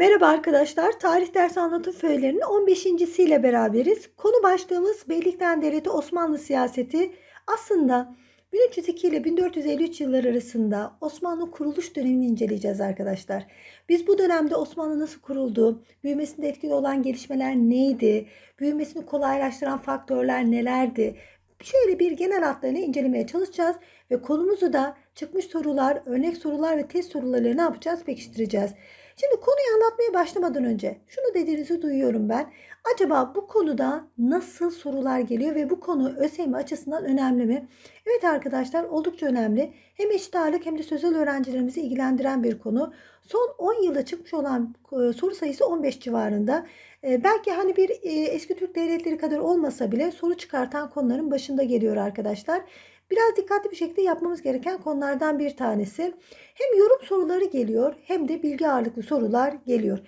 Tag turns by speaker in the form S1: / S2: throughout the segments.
S1: Merhaba arkadaşlar. Tarih dersi anlatım föylerinin 15. ile beraberiz. Konu başlığımız Beylikten Devleti Osmanlı siyaseti. Aslında 1302 ile 1453 yılları arasında Osmanlı kuruluş dönemini inceleyeceğiz arkadaşlar. Biz bu dönemde Osmanlı nasıl kuruldu, büyümesinde etkili olan gelişmeler neydi, büyümesini kolaylaştıran faktörler nelerdi şöyle bir genel hatlarıyla incelemeye çalışacağız ve konumuzu da çıkmış sorular, örnek sorular ve test sorularıyla ne yapacağız? Pekiştireceğiz. Şimdi konuyu anlatmaya başlamadan önce şunu dediğinizi duyuyorum ben. Acaba bu konuda nasıl sorular geliyor ve bu konu ÖSYM açısından önemli mi? Evet arkadaşlar oldukça önemli. Hem eşit ağırlık hem de sözel öğrencilerimizi ilgilendiren bir konu. Son 10 yılda çıkmış olan e, soru sayısı 15 civarında. E, belki hani bir e, eski Türk devletleri kadar olmasa bile soru çıkartan konuların başında geliyor arkadaşlar biraz dikkatli bir şekilde yapmamız gereken konulardan bir tanesi. Hem yorum soruları geliyor hem de bilgi ağırlıklı sorular geliyor.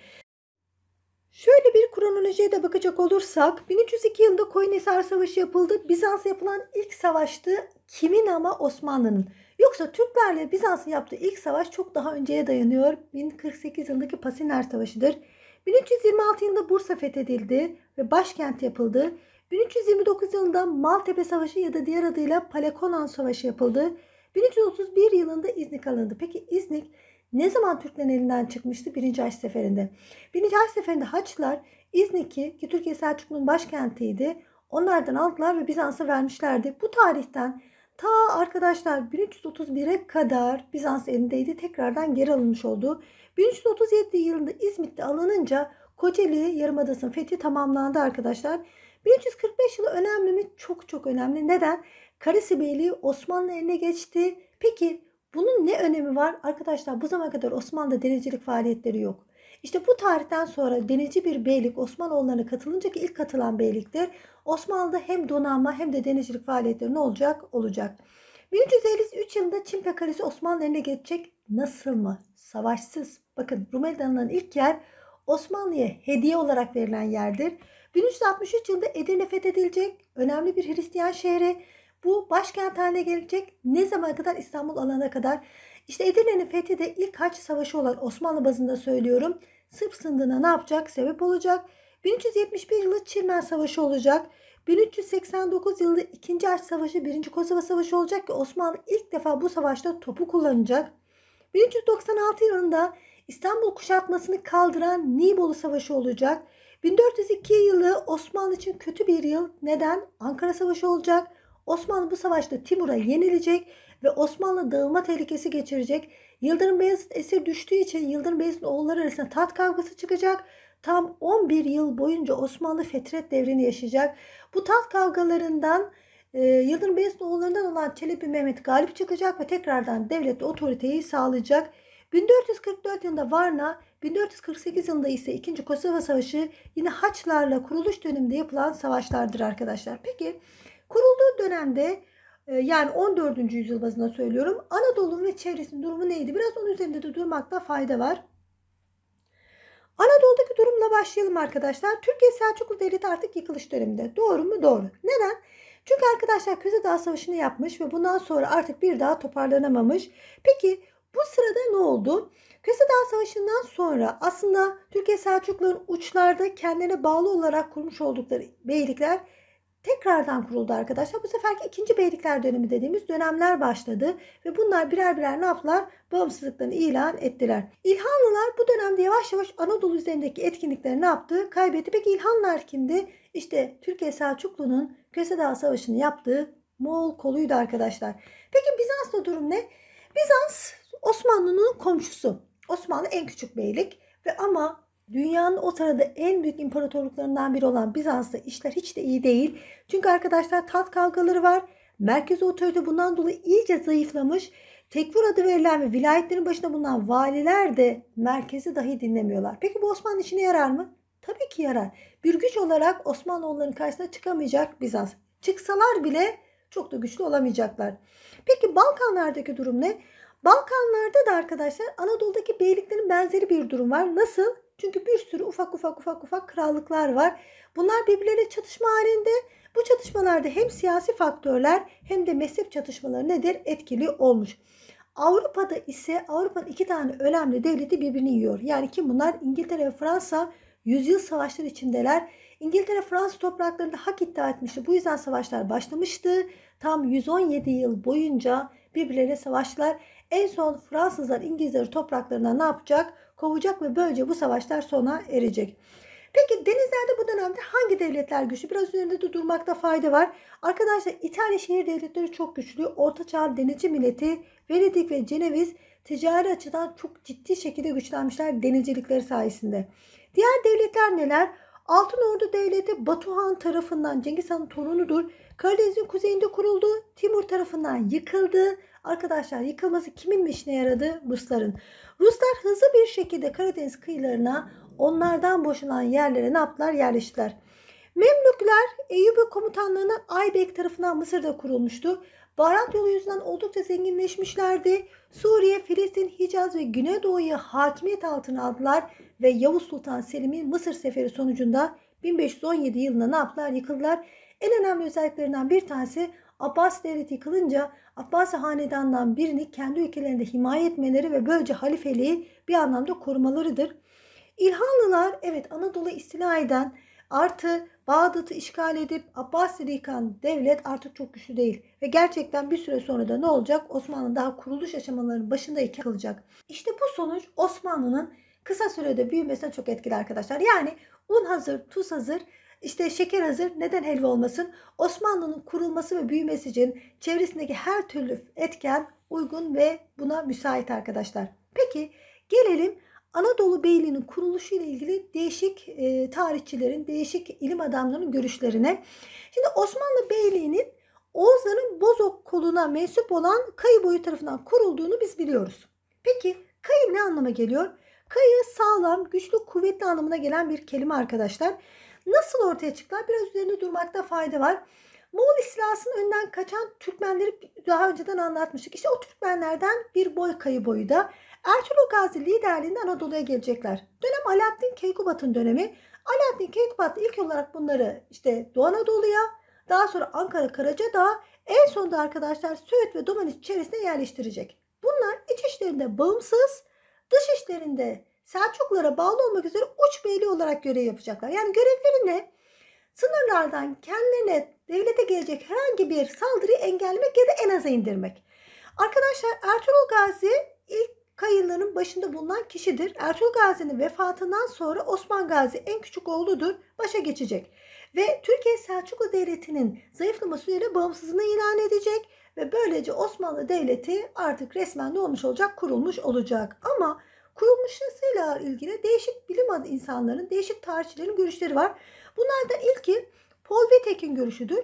S1: Şöyle bir kronolojiye de bakacak olursak 1302 yılında Koyunhisar Savaşı yapıldı. Bizans yapılan ilk savaştı. Kimin ama Osmanlı'nın. Yoksa Türklerle Bizans'ın yaptığı ilk savaş çok daha önceye dayanıyor. 1048 yılındaki Pasiner Savaşı'dır. 1326 yılında Bursa fethedildi ve başkent yapıldı. 1329 yılında Maltepe Savaşı ya da diğer adıyla Palekonan Savaşı yapıldı. 1331 yılında İznik alındı. Peki İznik ne zaman Türklerin elinden çıkmıştı? Birinci Haç Seferi'nde. Birinci Haç Seferi'nde Haçlılar İznik'i ki Türkiye Selçuklu'nun başkentiydi. Onlardan aldılar ve Bizans'a vermişlerdi. Bu tarihten ta arkadaşlar 1331'e kadar Bizans elindeydi. Tekrardan geri alınmış oldu. 1337 yılında İzmit'te alınınca Kocaeli Yarımadası'nın fethi tamamlandı arkadaşlar. 1345 yılı önemli mi? Çok çok önemli. Neden? Karisi Beyliği Osmanlı eline geçti. Peki bunun ne önemi var? Arkadaşlar bu zamana kadar Osmanlı'da denizcilik faaliyetleri yok. İşte bu tarihten sonra denizci bir beylik Osmanoğullarına katılınca ki ilk katılan beyliktir. Osmanlı'da hem donanma hem de denizcilik faaliyetleri ne olacak? Olacak. 1353 yılında Çin Pekarisi Osmanlı eline geçecek. Nasıl mı? Savaşsız. Bakın Rumeli danılan ilk yer Osmanlı'ya hediye olarak verilen yerdir. 1363 yılında Edirne fethedilecek önemli bir Hristiyan şehri. Bu başkent haline gelecek ne zaman kadar İstanbul alana kadar. İşte Edirne'nin fethi de ilk Haç Savaşı olan Osmanlı bazında söylüyorum. Sırp sındığına ne yapacak? Sebep olacak. 1371 yılı Çirmen Savaşı olacak. 1389 yılında 2. Haç Savaşı 1. Kosova Savaşı olacak ki Osmanlı ilk defa bu savaşta topu kullanacak. 1396 yılında İstanbul kuşatmasını kaldıran Nibolu Savaşı olacak. 1402 yılı Osmanlı için kötü bir yıl. Neden? Ankara Savaşı olacak. Osmanlı bu savaşta Timur'a yenilecek ve Osmanlı dağılma tehlikesi geçirecek. Yıldırım Beyazıt esir düştüğü için Yıldırım Beyazıt'ın oğulları arasında tat kavgası çıkacak. Tam 11 yıl boyunca Osmanlı fetret devrini yaşayacak. Bu tat kavgalarından e, Yıldırım Beyazıt'ın oğullarından olan Çelebi Mehmet galip çıkacak ve tekrardan devlet otoriteyi sağlayacak. 1444 yılında Varna 1448 yılında ise 2. Kosova Savaşı yine Haçlarla kuruluş döneminde yapılan savaşlardır arkadaşlar. Peki kurulduğu dönemde e, yani 14. yüzyıl bazında söylüyorum. Anadolu'nun ve çevresinin durumu neydi? Biraz onun üzerinde de durmakta fayda var. Anadolu'daki durumla başlayalım arkadaşlar. Türkiye Selçuklu Devleti artık yıkılış döneminde. Doğru mu? Doğru. Neden? Çünkü arkadaşlar Köse Dağı Savaşı'nı yapmış ve bundan sonra artık bir daha toparlanamamış. Peki bu sırada ne oldu? Köse Dağ Savaşı'ndan sonra aslında Türkiye Selçukluların uçlarda kendilerine bağlı olarak kurmuş oldukları beylikler tekrardan kuruldu arkadaşlar. Bu seferki ikinci beylikler dönemi dediğimiz dönemler başladı ve bunlar birer birer ne yaptılar? Bağımsızlıklarını ilan ettiler. İlhanlılar bu dönemde yavaş yavaş Anadolu üzerindeki etkinlikleri ne yaptı? Kaybetti. Peki İlhanlılar kimdi? İşte Türkiye Selçuklu'nun Köse Dağ Savaşı'nı yaptığı Moğol koluydu arkadaşlar. Peki Bizans'ta durum ne? Bizans Osmanlı'nın komşusu. Osmanlı en küçük beylik ve ama dünyanın o sırada en büyük imparatorluklarından biri olan Bizans'ta işler hiç de iyi değil. Çünkü arkadaşlar tat kavgaları var. Merkez otorite bundan dolayı iyice zayıflamış. Tekfur adı verilen ve vilayetlerin başında bulunan valiler de merkezi dahi dinlemiyorlar. Peki bu Osmanlı işine yarar mı? Tabii ki yarar. Bir güç olarak Osmanlı onların karşısına çıkamayacak Bizans. Çıksalar bile çok da güçlü olamayacaklar. Peki Balkanlardaki durum ne? Balkanlarda da arkadaşlar Anadolu'daki beyliklerin benzeri bir durum var. Nasıl? Çünkü bir sürü ufak ufak ufak ufak krallıklar var. Bunlar birbirleriyle çatışma halinde. Bu çatışmalarda hem siyasi faktörler hem de mezhep çatışmaları nedir? Etkili olmuş. Avrupa'da ise Avrupa'nın iki tane önemli devleti birbirini yiyor. Yani kim bunlar? İngiltere ve Fransa yüzyıl savaşları içindeler. İngiltere Fransa topraklarında hak iddia etmişti. Bu yüzden savaşlar başlamıştı. Tam 117 yıl boyunca birbirleriyle savaştılar. En son Fransızlar İngilizleri topraklarına ne yapacak? Kovacak ve böylece bu savaşlar sona erecek. Peki denizlerde bu dönemde hangi devletler güçlü? Biraz üzerinde de durmakta fayda var. Arkadaşlar İtalya şehir devletleri çok güçlü. Orta Çağ denizci milleti Venedik ve Ceneviz ticari açıdan çok ciddi şekilde güçlenmişler denizcilikleri sayesinde. Diğer devletler neler? Altın Ordu Devleti Batuhan tarafından Cengiz Han'ın torunudur. Karadeniz'in kuzeyinde kuruldu. Timur tarafından yıkıldı. Arkadaşlar yıkılması kimin işine yaradı? Rusların. Ruslar hızlı bir şekilde Karadeniz kıyılarına onlardan boşalan yerlere ne yaptılar? Yerleştiler. Memlükler Eyyubi komutanlığının Aybek tarafından Mısır'da kurulmuştu. Baharat yolu yüzünden oldukça zenginleşmişlerdi. Suriye, Filistin, Hicaz ve Güneydoğu'yu hakimiyet altına aldılar ve Yavuz Sultan Selim'in Mısır seferi sonucunda 1517 yılında ne yaptılar? Yıkıldılar. En önemli özelliklerinden bir tanesi Abbas devleti yıkılınca Abbas hanedandan birini kendi ülkelerinde himaye etmeleri ve böylece halifeliği bir anlamda korumalarıdır. İlhanlılar evet Anadolu istila eden artı Bağdat'ı işgal edip Abbasili yıkan devlet artık çok güçlü değil. Ve gerçekten bir süre sonra da ne olacak? Osmanlı daha kuruluş aşamalarının başındayken kalacak. İşte bu sonuç Osmanlı'nın kısa sürede büyümesine çok etkili arkadaşlar. Yani un hazır, tuz hazır işte şeker hazır neden helva olmasın? Osmanlı'nın kurulması ve büyümesi için çevresindeki her türlü etken uygun ve buna müsait arkadaşlar. Peki gelelim Anadolu Beyliği'nin kuruluşu ile ilgili değişik e, tarihçilerin, değişik ilim adamlarının görüşlerine. Şimdi Osmanlı Beyliği'nin Oğuzların Bozok koluna mensup olan Kayı boyu tarafından kurulduğunu biz biliyoruz. Peki Kayı ne anlama geliyor? Kayı sağlam, güçlü, kuvvetli anlamına gelen bir kelime arkadaşlar. Nasıl ortaya çıktılar? Biraz üzerinde durmakta fayda var. Moğol istilasının önünden kaçan Türkmenleri daha önceden anlatmıştık. İşte o Türkmenlerden bir boy kayı boyu da Ertuğrul Gazi liderliğinde Anadolu'ya gelecekler. Dönem Alaaddin Keykubat'ın dönemi. Alaaddin Keykubat ilk olarak bunları işte Doğu Anadolu'ya, daha sonra Ankara Karaca Karacadağ, en sonunda arkadaşlar Söğüt ve Domaniç içerisine yerleştirecek. Bunlar iç işlerinde bağımsız, dış işlerinde Selçuklara bağlı olmak üzere uç beyli olarak görev yapacaklar. Yani görevlerine Sınırlardan kendilerine devlete gelecek herhangi bir saldırıyı engellemek ya da en aza indirmek. Arkadaşlar Ertuğrul Gazi ilk kayınların başında bulunan kişidir. Ertuğrul Gazi'nin vefatından sonra Osman Gazi en küçük oğludur. Başa geçecek. Ve Türkiye Selçuklu Devleti'nin zayıflaması üzerine bağımsızlığını ilan edecek. Ve böylece Osmanlı Devleti artık resmen ne olmuş olacak? Kurulmuş olacak. Ama kurulmasıyla ilgili değişik bilim adı insanların, değişik tarihçilerin görüşleri var. Bunlardan ilki Paul Wittek'in görüşüdür.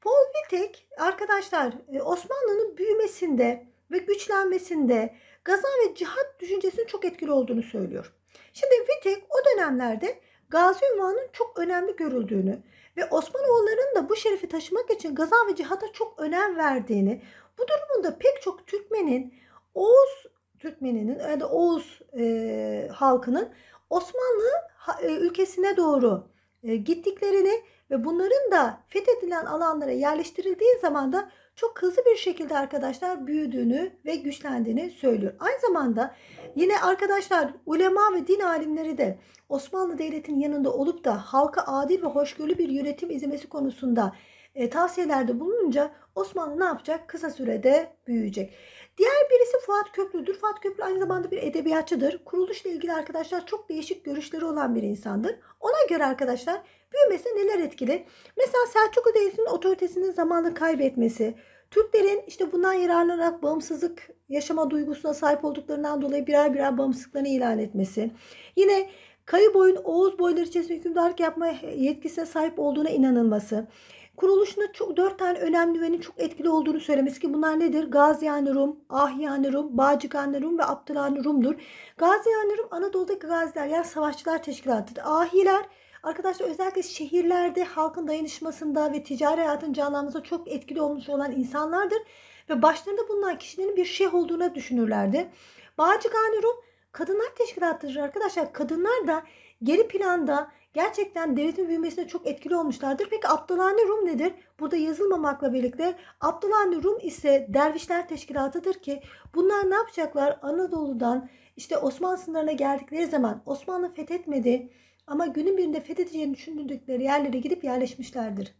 S1: Paul Wittek arkadaşlar e, Osmanlı'nın büyümesinde ve güçlenmesinde gaza ve cihat düşüncesinin çok etkili olduğunu söylüyor. Şimdi Wittek o dönemlerde gazi ünvanının çok önemli görüldüğünü ve Osmanoğulların da bu şerefi taşımak için gaza ve cihata çok önem verdiğini, bu durumunda pek çok Türkmenin Oğuz Türkmeninin ya da Oğuz e, halkının Osmanlı e, ülkesine doğru e, gittiklerini ve bunların da fethedilen alanlara yerleştirildiği zaman da çok hızlı bir şekilde arkadaşlar büyüdüğünü ve güçlendiğini söylüyor. Aynı zamanda yine arkadaşlar ulema ve din alimleri de Osmanlı Devleti'nin yanında olup da halka adil ve hoşgörülü bir yönetim izlemesi konusunda e, tavsiyelerde bulununca Osmanlı ne yapacak? Kısa sürede büyüyecek. Diğer birisi Fuat Köprülü'dür. Fuat Köprülü aynı zamanda bir edebiyatçıdır. Kuruluşla ilgili arkadaşlar çok değişik görüşleri olan bir insandır. Ona göre arkadaşlar büyümesi neler etkili? Mesela Selçuklu Devleti'nin otoritesinin zamanla kaybetmesi, Türklerin işte bundan yararlanarak bağımsızlık yaşama duygusuna sahip olduklarından dolayı birer birer bağımsızlıklarını ilan etmesi. Yine Kayı boyun Oğuz boyları içerisinde hükümdarlık yapma yetkisine sahip olduğuna inanılması. Kuruluşunda çok dört tane önemli üyenin çok etkili olduğunu söylemesi ki bunlar nedir? Gaziani Rum, Ahyani Rum, Bağcıkani Rum ve Abdülhani Rum'dur. Gaziani Rum Anadolu'daki gaziler yani savaşçılar teşkilatıdır. Ahiler Arkadaşlar özellikle şehirlerde halkın dayanışmasında ve ticari hayatın canlanmasında çok etkili olmuş olan insanlardır. Ve başlarında bulunan kişilerin bir şeyh olduğuna düşünürlerdi. Bağcıkani Rum kadınlar teşkilatıdır arkadaşlar. Kadınlar da geri planda gerçekten devletin büyümesine çok etkili olmuşlardır. Peki Abdülhane Rum nedir? Burada yazılmamakla birlikte Abdülhane Rum ise dervişler teşkilatıdır ki bunlar ne yapacaklar? Anadolu'dan işte Osmanlı sınırlarına geldikleri zaman Osmanlı fethetmedi ama günün birinde fethedeceğini düşündükleri yerlere gidip yerleşmişlerdir.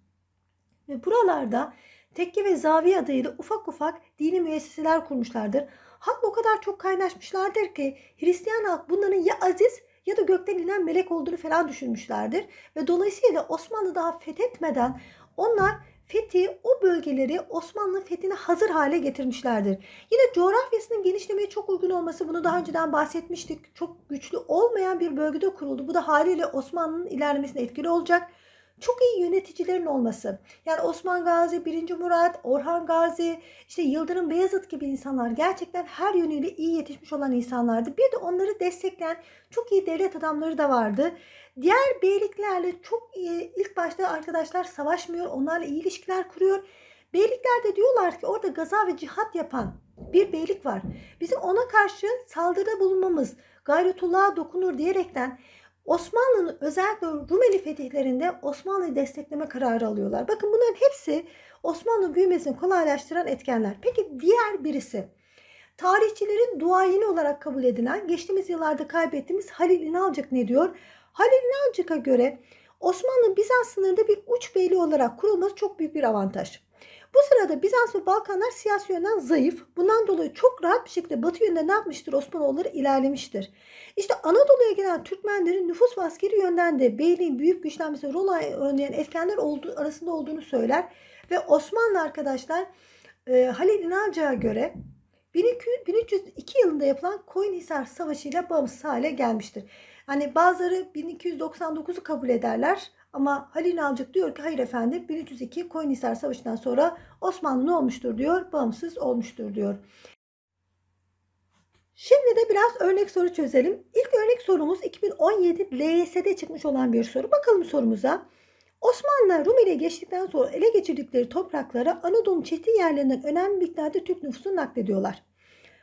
S1: Ve buralarda tekke ve zaviye adıyla ufak ufak dini müesseseler kurmuşlardır. Halk o kadar çok kaynaşmışlardır ki Hristiyan halk bunların ya aziz ya da gökten inen melek olduğunu falan düşünmüşlerdir. Ve dolayısıyla Osmanlı daha fethetmeden onlar fethi o bölgeleri Osmanlı fethine hazır hale getirmişlerdir. Yine coğrafyasının genişlemeye çok uygun olması bunu daha önceden bahsetmiştik. Çok güçlü olmayan bir bölgede kuruldu. Bu da haliyle Osmanlı'nın ilerlemesine etkili olacak çok iyi yöneticilerin olması. Yani Osman Gazi, 1. Murat, Orhan Gazi, işte Yıldırım Beyazıt gibi insanlar gerçekten her yönüyle iyi yetişmiş olan insanlardı. Bir de onları destekleyen çok iyi devlet adamları da vardı. Diğer beyliklerle çok iyi, ilk başta arkadaşlar savaşmıyor, onlarla iyi ilişkiler kuruyor. Beylikler de diyorlar ki orada gaza ve cihat yapan bir beylik var. Bizim ona karşı saldırıda bulunmamız, gayretullah'a dokunur diyerekten Osmanlı'nın özellikle Rumeli fetihlerinde Osmanlı'yı destekleme kararı alıyorlar. Bakın bunların hepsi Osmanlı büyümesini kolaylaştıran etkenler. Peki diğer birisi tarihçilerin duayeni olarak kabul edilen geçtiğimiz yıllarda kaybettiğimiz Halil İnalcık ne diyor? Halil İnalcık'a göre Osmanlı Bizans sınırında bir uç beyliği olarak kurulması çok büyük bir avantaj. Bu sırada Bizans ve Balkanlar siyasi yönden zayıf. Bundan dolayı çok rahat bir şekilde batı yönde ne yapmıştır? Osmanoğulları ilerlemiştir. İşte Anadolu'ya gelen Türkmenlerin nüfus ve askeri yönden de beyliğin büyük güçlenmesi rol oynayan etkenler olduğu, arasında olduğunu söyler. Ve Osmanlı arkadaşlar e, Halil İnalca'ya göre 1302 yılında yapılan Koyunhisar Savaşı ile bağımsız hale gelmiştir. Hani bazıları 1299'u kabul ederler ama Halil Nalcık diyor ki hayır efendim 1302 Koyunhisar Savaşı'ndan sonra Osmanlı ne olmuştur diyor bağımsız olmuştur diyor. Şimdi de biraz örnek soru çözelim. İlk örnek sorumuz 2017 LYS'de çıkmış olan bir soru. Bakalım sorumuza. Osmanlılar Rumeli'ye geçtikten sonra ele geçirdikleri topraklara Anadolu çeşitli yerlerinden önemli miktarda Türk nüfusunu naklediyorlar.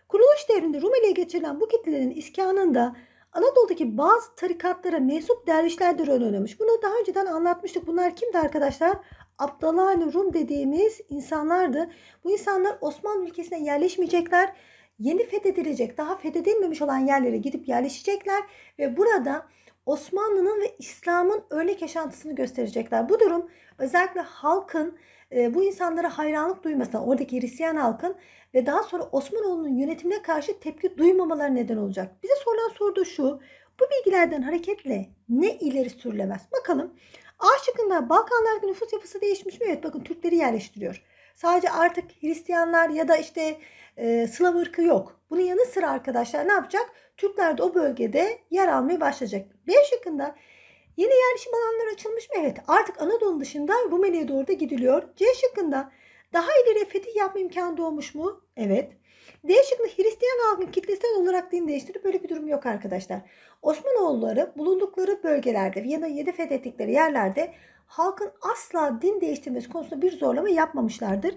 S1: Kuruluş devrinde Rumeli'ye geçirilen bu kitlelerin iskanında Anadolu'daki bazı tarikatlara mensup dervişler de rol oynamış. Bunu daha önceden anlatmıştık. Bunlar kimdi arkadaşlar? Abdalani Rum dediğimiz insanlardı. Bu insanlar Osmanlı ülkesine yerleşmeyecekler. Yeni fethedilecek, daha fethedilmemiş olan yerlere gidip yerleşecekler ve burada Osmanlı'nın ve İslam'ın örnek yaşantısını gösterecekler. Bu durum özellikle halkın e, bu insanlara hayranlık duymasına, oradaki Hristiyan halkın ve daha sonra Osmanoğlu'nun yönetimine karşı tepki duymamaları neden olacak. Bize sorulan soru da şu. Bu bilgilerden hareketle ne ileri sürülemez? Bakalım. A şıkkında Balkanlardaki nüfus yapısı değişmiş mi? Evet bakın Türkleri yerleştiriyor. Sadece artık Hristiyanlar ya da işte e, Slav ırkı yok. Bunun yanı sıra arkadaşlar ne yapacak? Türkler de o bölgede yer almaya başlayacak. B şıkkında yeni yerleşim alanları açılmış mı? Evet artık Anadolu dışında Rumeli'ye doğru da gidiliyor. C şıkkında daha ileriye fetih yapma imkanı doğmuş mu? Evet. D şıkkında Hristiyan halkın kitlesel olarak din değiştirip böyle bir durum yok arkadaşlar. Osmanoğulları bulundukları bölgelerde Viyana 7 fethettikleri yerlerde halkın asla din değiştirmesi konusunda bir zorlama yapmamışlardır.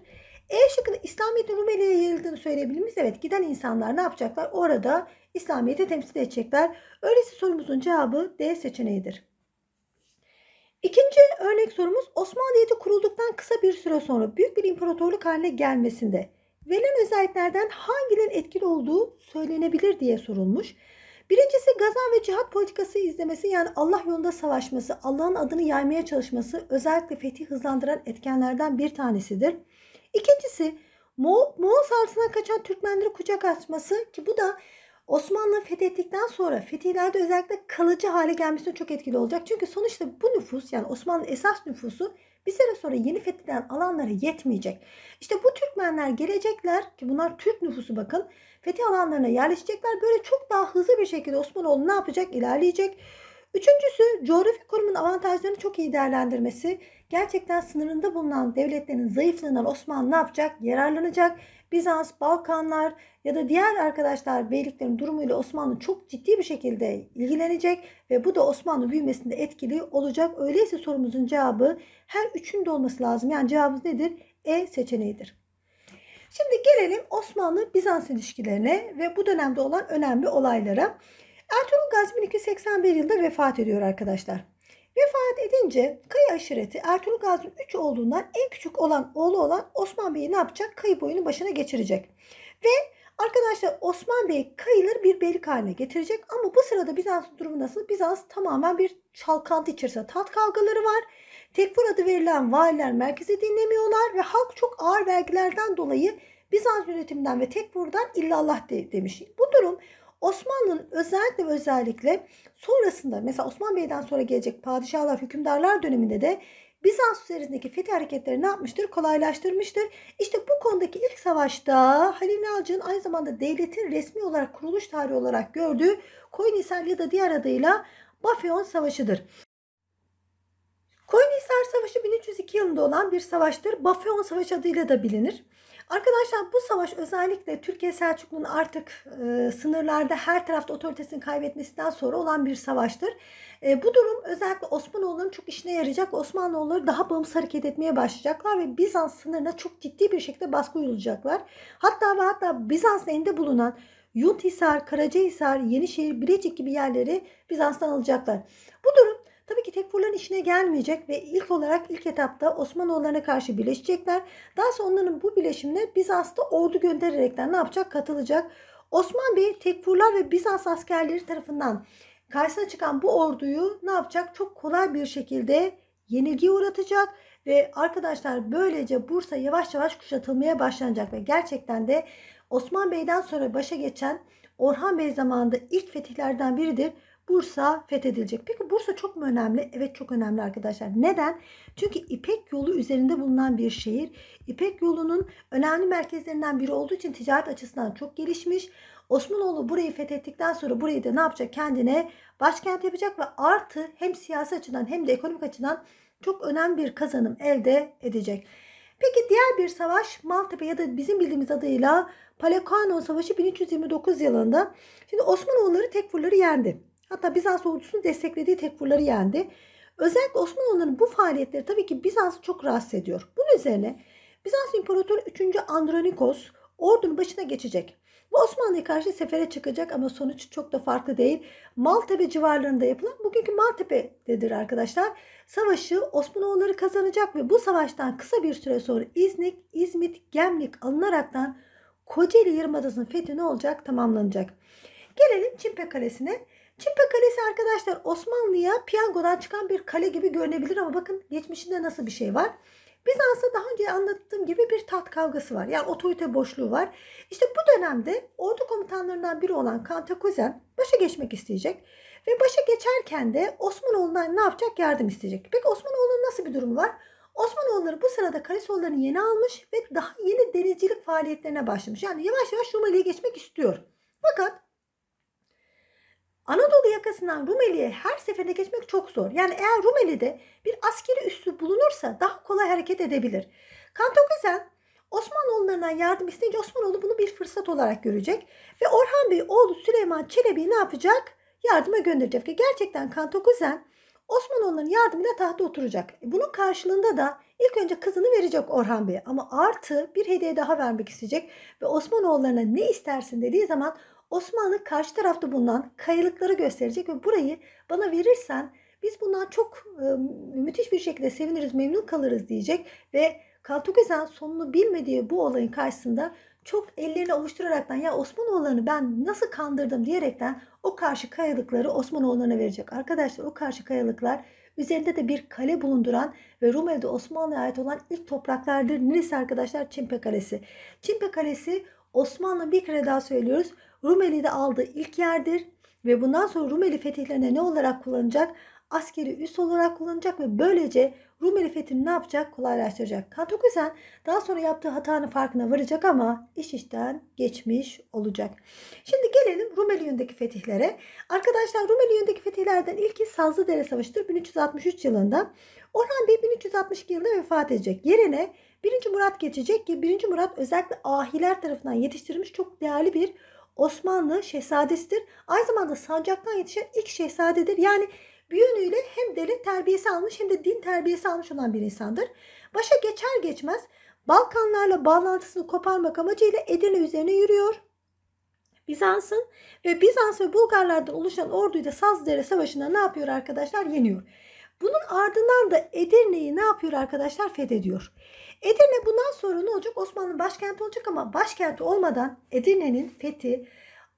S1: E şıkkında İslamiyet'in Rumeli'ye yayıldığını söyleyebilir miyiz? Evet giden insanlar ne yapacaklar? Orada İslamiyet'i temsil edecekler. Öyleyse sorumuzun cevabı D seçeneğidir. İkinci örnek sorumuz Osmanlıyeti kurulduktan kısa bir süre sonra büyük bir imparatorluk haline gelmesinde verilen özelliklerden hangilerin etkili olduğu söylenebilir diye sorulmuş. Birincisi gazan ve cihat politikası izlemesi yani Allah yolunda savaşması, Allah'ın adını yaymaya çalışması özellikle fetih hızlandıran etkenlerden bir tanesidir. İkincisi Mo Moğol sarsına kaçan Türkmenleri kucak açması ki bu da Osmanlı fethettikten sonra fetihlerde özellikle kalıcı hale gelmesine çok etkili olacak. Çünkü sonuçta bu nüfus yani Osmanlı esas nüfusu bir sene sonra yeni fethedilen alanlara yetmeyecek. İşte bu Türkmenler gelecekler ki bunlar Türk nüfusu bakın fetih alanlarına yerleşecekler. Böyle çok daha hızlı bir şekilde Osmanoğlu ne yapacak? ilerleyecek. Üçüncüsü coğrafi konumun avantajlarını çok iyi değerlendirmesi. Gerçekten sınırında bulunan devletlerin zayıflığından Osmanlı ne yapacak? Yararlanacak Bizans, Balkanlar ya da diğer arkadaşlar beyliklerin durumuyla Osmanlı çok ciddi bir şekilde ilgilenecek ve bu da Osmanlı büyümesinde etkili olacak. Öyleyse sorumuzun cevabı her üçünde olması lazım. Yani cevabımız nedir? E seçeneğidir. Şimdi gelelim Osmanlı-Bizans ilişkilerine ve bu dönemde olan önemli olaylara. Ertuğrul Gazi 1281 yılında vefat ediyor arkadaşlar. Vefat edince kayı aşireti Ertuğrul Gazi'nin 3 olduğundan en küçük olan oğlu olan Osman Bey'i ne yapacak? Kayı boyunu başına geçirecek. Ve arkadaşlar Osman Bey kayıları bir beylik haline getirecek. Ama bu sırada Bizans durumu nasıl? Bizans tamamen bir çalkantı içerisinde tat kavgaları var. Tekfur adı verilen valiler merkeze dinlemiyorlar ve halk çok ağır vergilerden dolayı Bizans yönetiminden ve Tekfur'dan illallah de, demiş. Bu durum Osmanlı'nın özellikle özellikle sonrasında mesela Osman Bey'den sonra gelecek padişahlar, hükümdarlar döneminde de Bizans üzerindeki fethi hareketleri ne yapmıştır? Kolaylaştırmıştır. İşte bu konudaki ilk savaşta Halil Nalcı'nın aynı zamanda devletin resmi olarak kuruluş tarihi olarak gördüğü Koynisar ya da diğer adıyla Bafyon Savaşı'dır. Koynisar Savaşı 1302 yılında olan bir savaştır. Bafyon Savaşı adıyla da bilinir. Arkadaşlar bu savaş özellikle Türkiye Selçuklu'nun artık e, sınırlarda her tarafta otoritesini kaybetmesinden sonra olan bir savaştır. E, bu durum özellikle Osmanoğulların çok işine yarayacak. Osmanoğulları daha bağımsız hareket etmeye başlayacaklar ve Bizans sınırına çok ciddi bir şekilde baskı uygulayacaklar. Hatta ve hatta Bizans elinde bulunan Yunthisar, Karacahisar, Yenişehir, Birecik gibi yerleri Bizans'tan alacaklar. Bu durum Tabii ki tekfurların işine gelmeyecek ve ilk olarak ilk etapta Osmanoğullarına karşı birleşecekler. Daha sonra onların bu birleşimine Bizans'ta ordu göndererekten ne yapacak? Katılacak. Osman Bey tekfurlar ve Bizans askerleri tarafından karşısına çıkan bu orduyu ne yapacak? Çok kolay bir şekilde yenilgiye uğratacak ve arkadaşlar böylece Bursa yavaş yavaş kuşatılmaya başlanacak ve gerçekten de Osman Bey'den sonra başa geçen Orhan Bey zamanında ilk fetihlerden biridir. Bursa fethedilecek. Peki Bursa çok mu önemli? Evet çok önemli arkadaşlar. Neden? Çünkü İpek yolu üzerinde bulunan bir şehir. İpek yolunun önemli merkezlerinden biri olduğu için ticaret açısından çok gelişmiş. Osmanoğlu burayı fethettikten sonra burayı da ne yapacak? Kendine başkent yapacak ve artı hem siyasi açıdan hem de ekonomik açıdan çok önemli bir kazanım elde edecek. Peki diğer bir savaş Maltepe ya da bizim bildiğimiz adıyla Palekano Savaşı 1329 yılında. Şimdi Osmanoğulları Tekfurları yendi. Hatta Bizans ordusunu desteklediği tekfurları yendi. Özellikle Osmanlıların bu faaliyetleri tabii ki Bizans'ı çok rahatsız ediyor. Bunun üzerine Bizans İmparatoru 3. Andronikos ordunun başına geçecek. Ve Osmanlı'ya karşı sefere çıkacak ama sonuç çok da farklı değil. Maltepe civarlarında yapılan bugünkü Maltepe'dedir arkadaşlar. Savaşı Osmanoğulları kazanacak ve bu savaştan kısa bir süre sonra İznik, İzmit, Gemlik alınaraktan Kocaeli Yarımadası'nın fethi ne olacak? Tamamlanacak. Gelelim Çimpe Kalesi'ne. Çimpe Kalesi arkadaşlar Osmanlı'ya piyangodan çıkan bir kale gibi görünebilir ama bakın geçmişinde nasıl bir şey var. Bizans'ta daha önce anlattığım gibi bir taht kavgası var. Yani otorite boşluğu var. İşte bu dönemde ordu komutanlarından biri olan Kantakuzen başa geçmek isteyecek. Ve başa geçerken de Osmanoğlu'ndan ne yapacak? Yardım isteyecek. Peki Osmanoğlu'nun nasıl bir durumu var? Osmanoğulları bu sırada Kalesoğullarını yeni almış ve daha yeni denizcilik faaliyetlerine başlamış. Yani yavaş yavaş Rumeli'ye geçmek istiyor. Fakat Anadolu yakasından Rumeli'ye her seferinde geçmek çok zor. Yani eğer Rumeli'de bir askeri üssü bulunursa daha kolay hareket edebilir. Kantokuzen Osmanoğullarından yardım isteyince Osmanoğlu bunu bir fırsat olarak görecek. Ve Orhan Bey oğlu Süleyman Çelebi'yi ne yapacak? Yardıma gönderecek. Ve gerçekten Kantokuzen Osmanoğulların yardımıyla tahta oturacak. E, bunun karşılığında da ilk önce kızını verecek Orhan Bey'e ama artı bir hediye daha vermek isteyecek ve Osmanoğullarına ne istersin dediği zaman Osmanlı karşı tarafta bulunan kayalıkları gösterecek ve burayı bana verirsen biz bundan çok e, müthiş bir şekilde seviniriz, memnun kalırız diyecek ve Kaltuküzen sonunu bilmediği bu olayın karşısında çok ellerini avuşturaraktan ya Osmanoğullarını ben nasıl kandırdım diyerekten o karşı kayalıkları Osmanoğullarına verecek. Arkadaşlar o karşı kayalıklar üzerinde de bir kale bulunduran ve Rumeli'de Osmanlı'ya ait olan ilk topraklardır. Neresi arkadaşlar? Çimpe Kalesi. Çimpe Kalesi Osmanlı bir kere daha söylüyoruz. Rumeli'de aldığı ilk yerdir ve bundan sonra Rumeli fetihlerine ne olarak kullanacak? Askeri üs olarak kullanacak ve böylece Rumeli fethini ne yapacak? Kolaylaştıracak. Kantokuzen daha sonra yaptığı hatanın farkına varacak ama iş işten geçmiş olacak. Şimdi gelelim Rumeli yöndeki fetihlere. Arkadaşlar Rumeli yöndeki fetihlerden ilki Sazlıdere Savaşı'dır 1363 yılında. Orhan Bey 1362 yılında vefat edecek. Yerine 1. Murat geçecek ki 1. Murat özellikle ahiler tarafından yetiştirilmiş çok değerli bir Osmanlı şehzadesidir. Aynı zamanda sancaktan yetişen ilk şehzadedir. Yani bir yönüyle hem devlet terbiyesi almış hem de din terbiyesi almış olan bir insandır. Başa geçer geçmez Balkanlarla bağlantısını koparmak amacıyla Edirne üzerine yürüyor. Bizans'ın ve Bizans ve Bulgarlardan oluşan orduyu da Sazdere Savaşı'nda ne yapıyor arkadaşlar? Yeniyor. Bunun ardından da Edirne'yi ne yapıyor arkadaşlar? Fethediyor. Edirne bundan sonra ne olacak? Osmanlı başkenti olacak ama başkenti olmadan Edirne'nin fethi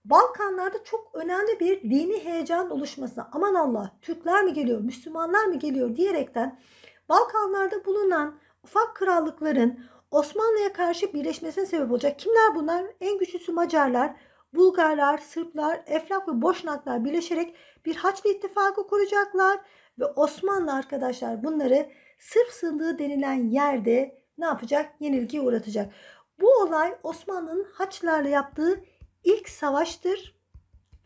S1: Balkanlarda çok önemli bir dini heyecan oluşmasına aman Allah Türkler mi geliyor, Müslümanlar mı geliyor diyerekten Balkanlarda bulunan ufak krallıkların Osmanlı'ya karşı birleşmesine sebep olacak. Kimler bunlar? En güçlüsü Macarlar, Bulgarlar, Sırplar, Eflak ve Boşnaklar birleşerek bir Haçlı ittifakı kuracaklar ve Osmanlı arkadaşlar bunları Sırp sındığı denilen yerde ne yapacak? Yenilgiye uğratacak. Bu olay Osmanlı'nın Haçlılarla yaptığı ilk savaştır.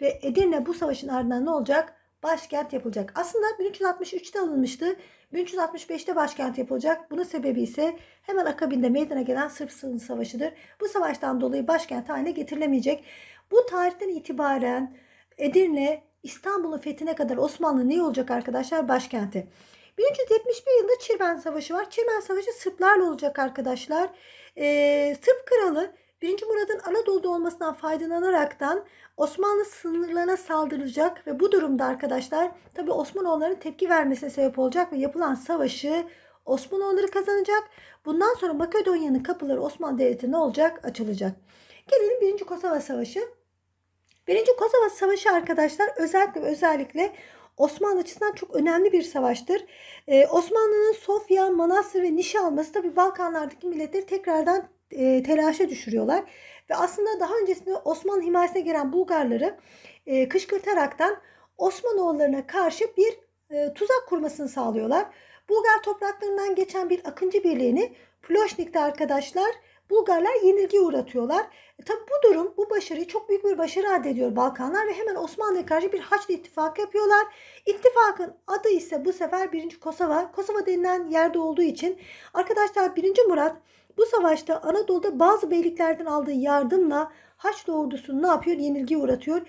S1: Ve Edirne bu savaşın ardından ne olacak? Başkent yapılacak. Aslında 1363'te alınmıştı. 1365'te başkent yapılacak. Bunun sebebi ise hemen akabinde meydana gelen Sırp Savaşı'dır. Bu savaştan dolayı başkent haline getirilemeyecek. Bu tarihten itibaren Edirne İstanbul'un fethine kadar Osmanlı ne olacak arkadaşlar? Başkenti. 1371 yılında Çirmen Savaşı var. Çirmen Savaşı Sırplarla olacak arkadaşlar. Ee, Sırp kralı 1. Murad'ın Anadolu'da olmasından faydalanaraktan Osmanlı sınırlarına saldıracak ve bu durumda arkadaşlar tabi Osmanoğulların tepki vermesine sebep olacak ve yapılan savaşı Osmanoğulları kazanacak. Bundan sonra Makedonya'nın kapıları Osmanlı devletine olacak? Açılacak. Gelelim 1. Kosova Savaşı. 1. Kosova Savaşı arkadaşlar özellikle özellikle Osmanlı açısından çok önemli bir savaştır. Ee, Osmanlı'nın Sofya, Manastır ve Nişi alması tabi Balkanlardaki milletleri tekrardan e, telaşa düşürüyorlar. Ve aslında daha öncesinde Osmanlı himayesine giren Bulgarları e, kışkırtaraktan Osmanoğullarına karşı bir e, tuzak kurmasını sağlıyorlar. Bulgar topraklarından geçen bir akıncı birliğini Ploşnik'te arkadaşlar Bulgarlar yenilgi uğratıyorlar. E, tabi bu durum bu başarıyı çok büyük bir başarı addediyor Balkanlar ve hemen Osmanlı'ya karşı bir Haçlı ittifak yapıyorlar. İttifakın adı ise bu sefer 1. Kosova. Kosova denilen yerde olduğu için arkadaşlar 1. Murat bu savaşta Anadolu'da bazı beyliklerden aldığı yardımla Haçlı ordusunu ne yapıyor? Yenilgi uğratıyor.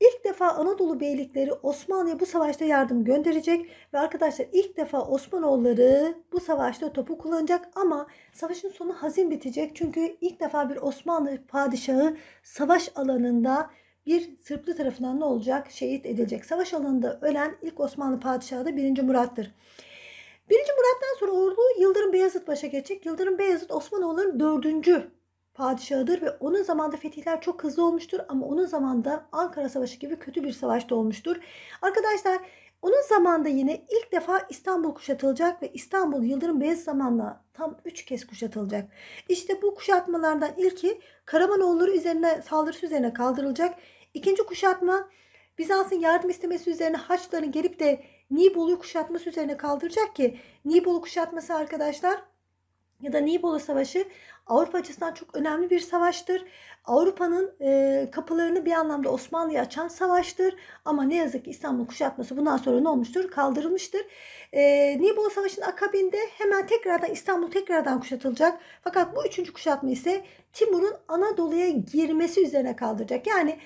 S1: İlk defa Anadolu beylikleri Osmanlı'ya bu savaşta yardım gönderecek ve arkadaşlar ilk defa Osmanoğulları bu savaşta topu kullanacak ama savaşın sonu hazin bitecek. Çünkü ilk defa bir Osmanlı padişahı savaş alanında bir Sırplı tarafından ne olacak? Şehit edilecek. Savaş alanında ölen ilk Osmanlı padişahı da 1. Murat'tır. 1. Murat'tan sonra ordu Yıldırım Beyazıt başa geçecek. Yıldırım Beyazıt Osmanoğulların 4 padişahıdır ve onun zamanda fetihler çok hızlı olmuştur ama onun zamanda Ankara Savaşı gibi kötü bir savaş da olmuştur. Arkadaşlar onun zamanda yine ilk defa İstanbul kuşatılacak ve İstanbul Yıldırım Beyaz zamanla tam 3 kez kuşatılacak. İşte bu kuşatmalardan ilki Karamanoğulları üzerine saldırısı üzerine kaldırılacak. İkinci kuşatma Bizans'ın yardım istemesi üzerine Haçlıların gelip de Nibolu kuşatması üzerine kaldıracak ki Nibolu kuşatması arkadaşlar ya da Niğbola Savaşı Avrupa açısından çok önemli bir savaştır. Avrupa'nın e, kapılarını bir anlamda Osmanlı'ya açan savaştır. Ama ne yazık ki İstanbul kuşatması bundan sonra ne olmuştur? Kaldırılmıştır. E, Niğbola Savaşı'nın akabinde hemen tekrardan İstanbul tekrardan kuşatılacak. Fakat bu üçüncü kuşatma ise Timur'un Anadolu'ya girmesi üzerine kaldıracak. Yani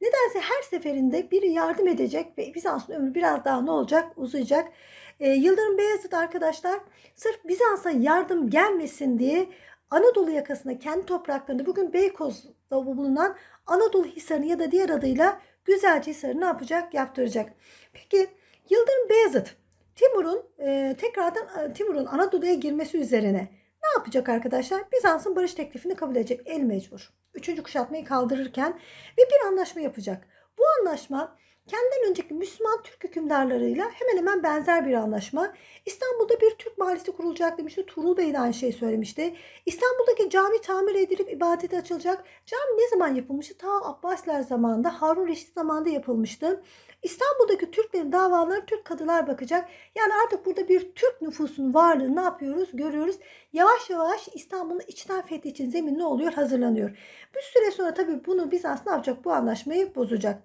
S1: nedense her seferinde biri yardım edecek ve Bizans'ın ömrü biraz daha ne olacak? Uzayacak. E, Yıldırım Beyazıt arkadaşlar sırf Bizans'a yardım gelmesin diye Anadolu yakasında kendi topraklarında bugün Beykoz'da bulunan Anadolu Hisarı'nı ya da diğer adıyla Güzelce Hisarı ne yapacak? Yaptıracak. Peki Yıldırım Beyazıt Timur'un e, tekrardan e, Timur'un Anadolu'ya girmesi üzerine ne yapacak arkadaşlar? Bizans'ın barış teklifini kabul edecek el mecbur. Üçüncü kuşatmayı kaldırırken ve bir anlaşma yapacak. Bu anlaşma Kendinden önceki Müslüman Türk hükümdarlarıyla hemen hemen benzer bir anlaşma. İstanbul'da bir Türk mahallesi kurulacak demişti. Tuğrul Bey de aynı şeyi söylemişti. İstanbul'daki cami tamir edilip ibadete açılacak. Cami ne zaman yapılmıştı? Ta Abbasiler zamanında, Harun Reşit zamanında yapılmıştı. İstanbul'daki Türklerin davaları Türk kadılar bakacak. Yani artık burada bir Türk nüfusunun varlığını ne yapıyoruz? Görüyoruz. Yavaş yavaş İstanbul'un içten fethi için zemin ne oluyor? Hazırlanıyor. Bir süre sonra tabii bunu Bizans ne yapacak? Bu anlaşmayı bozacak.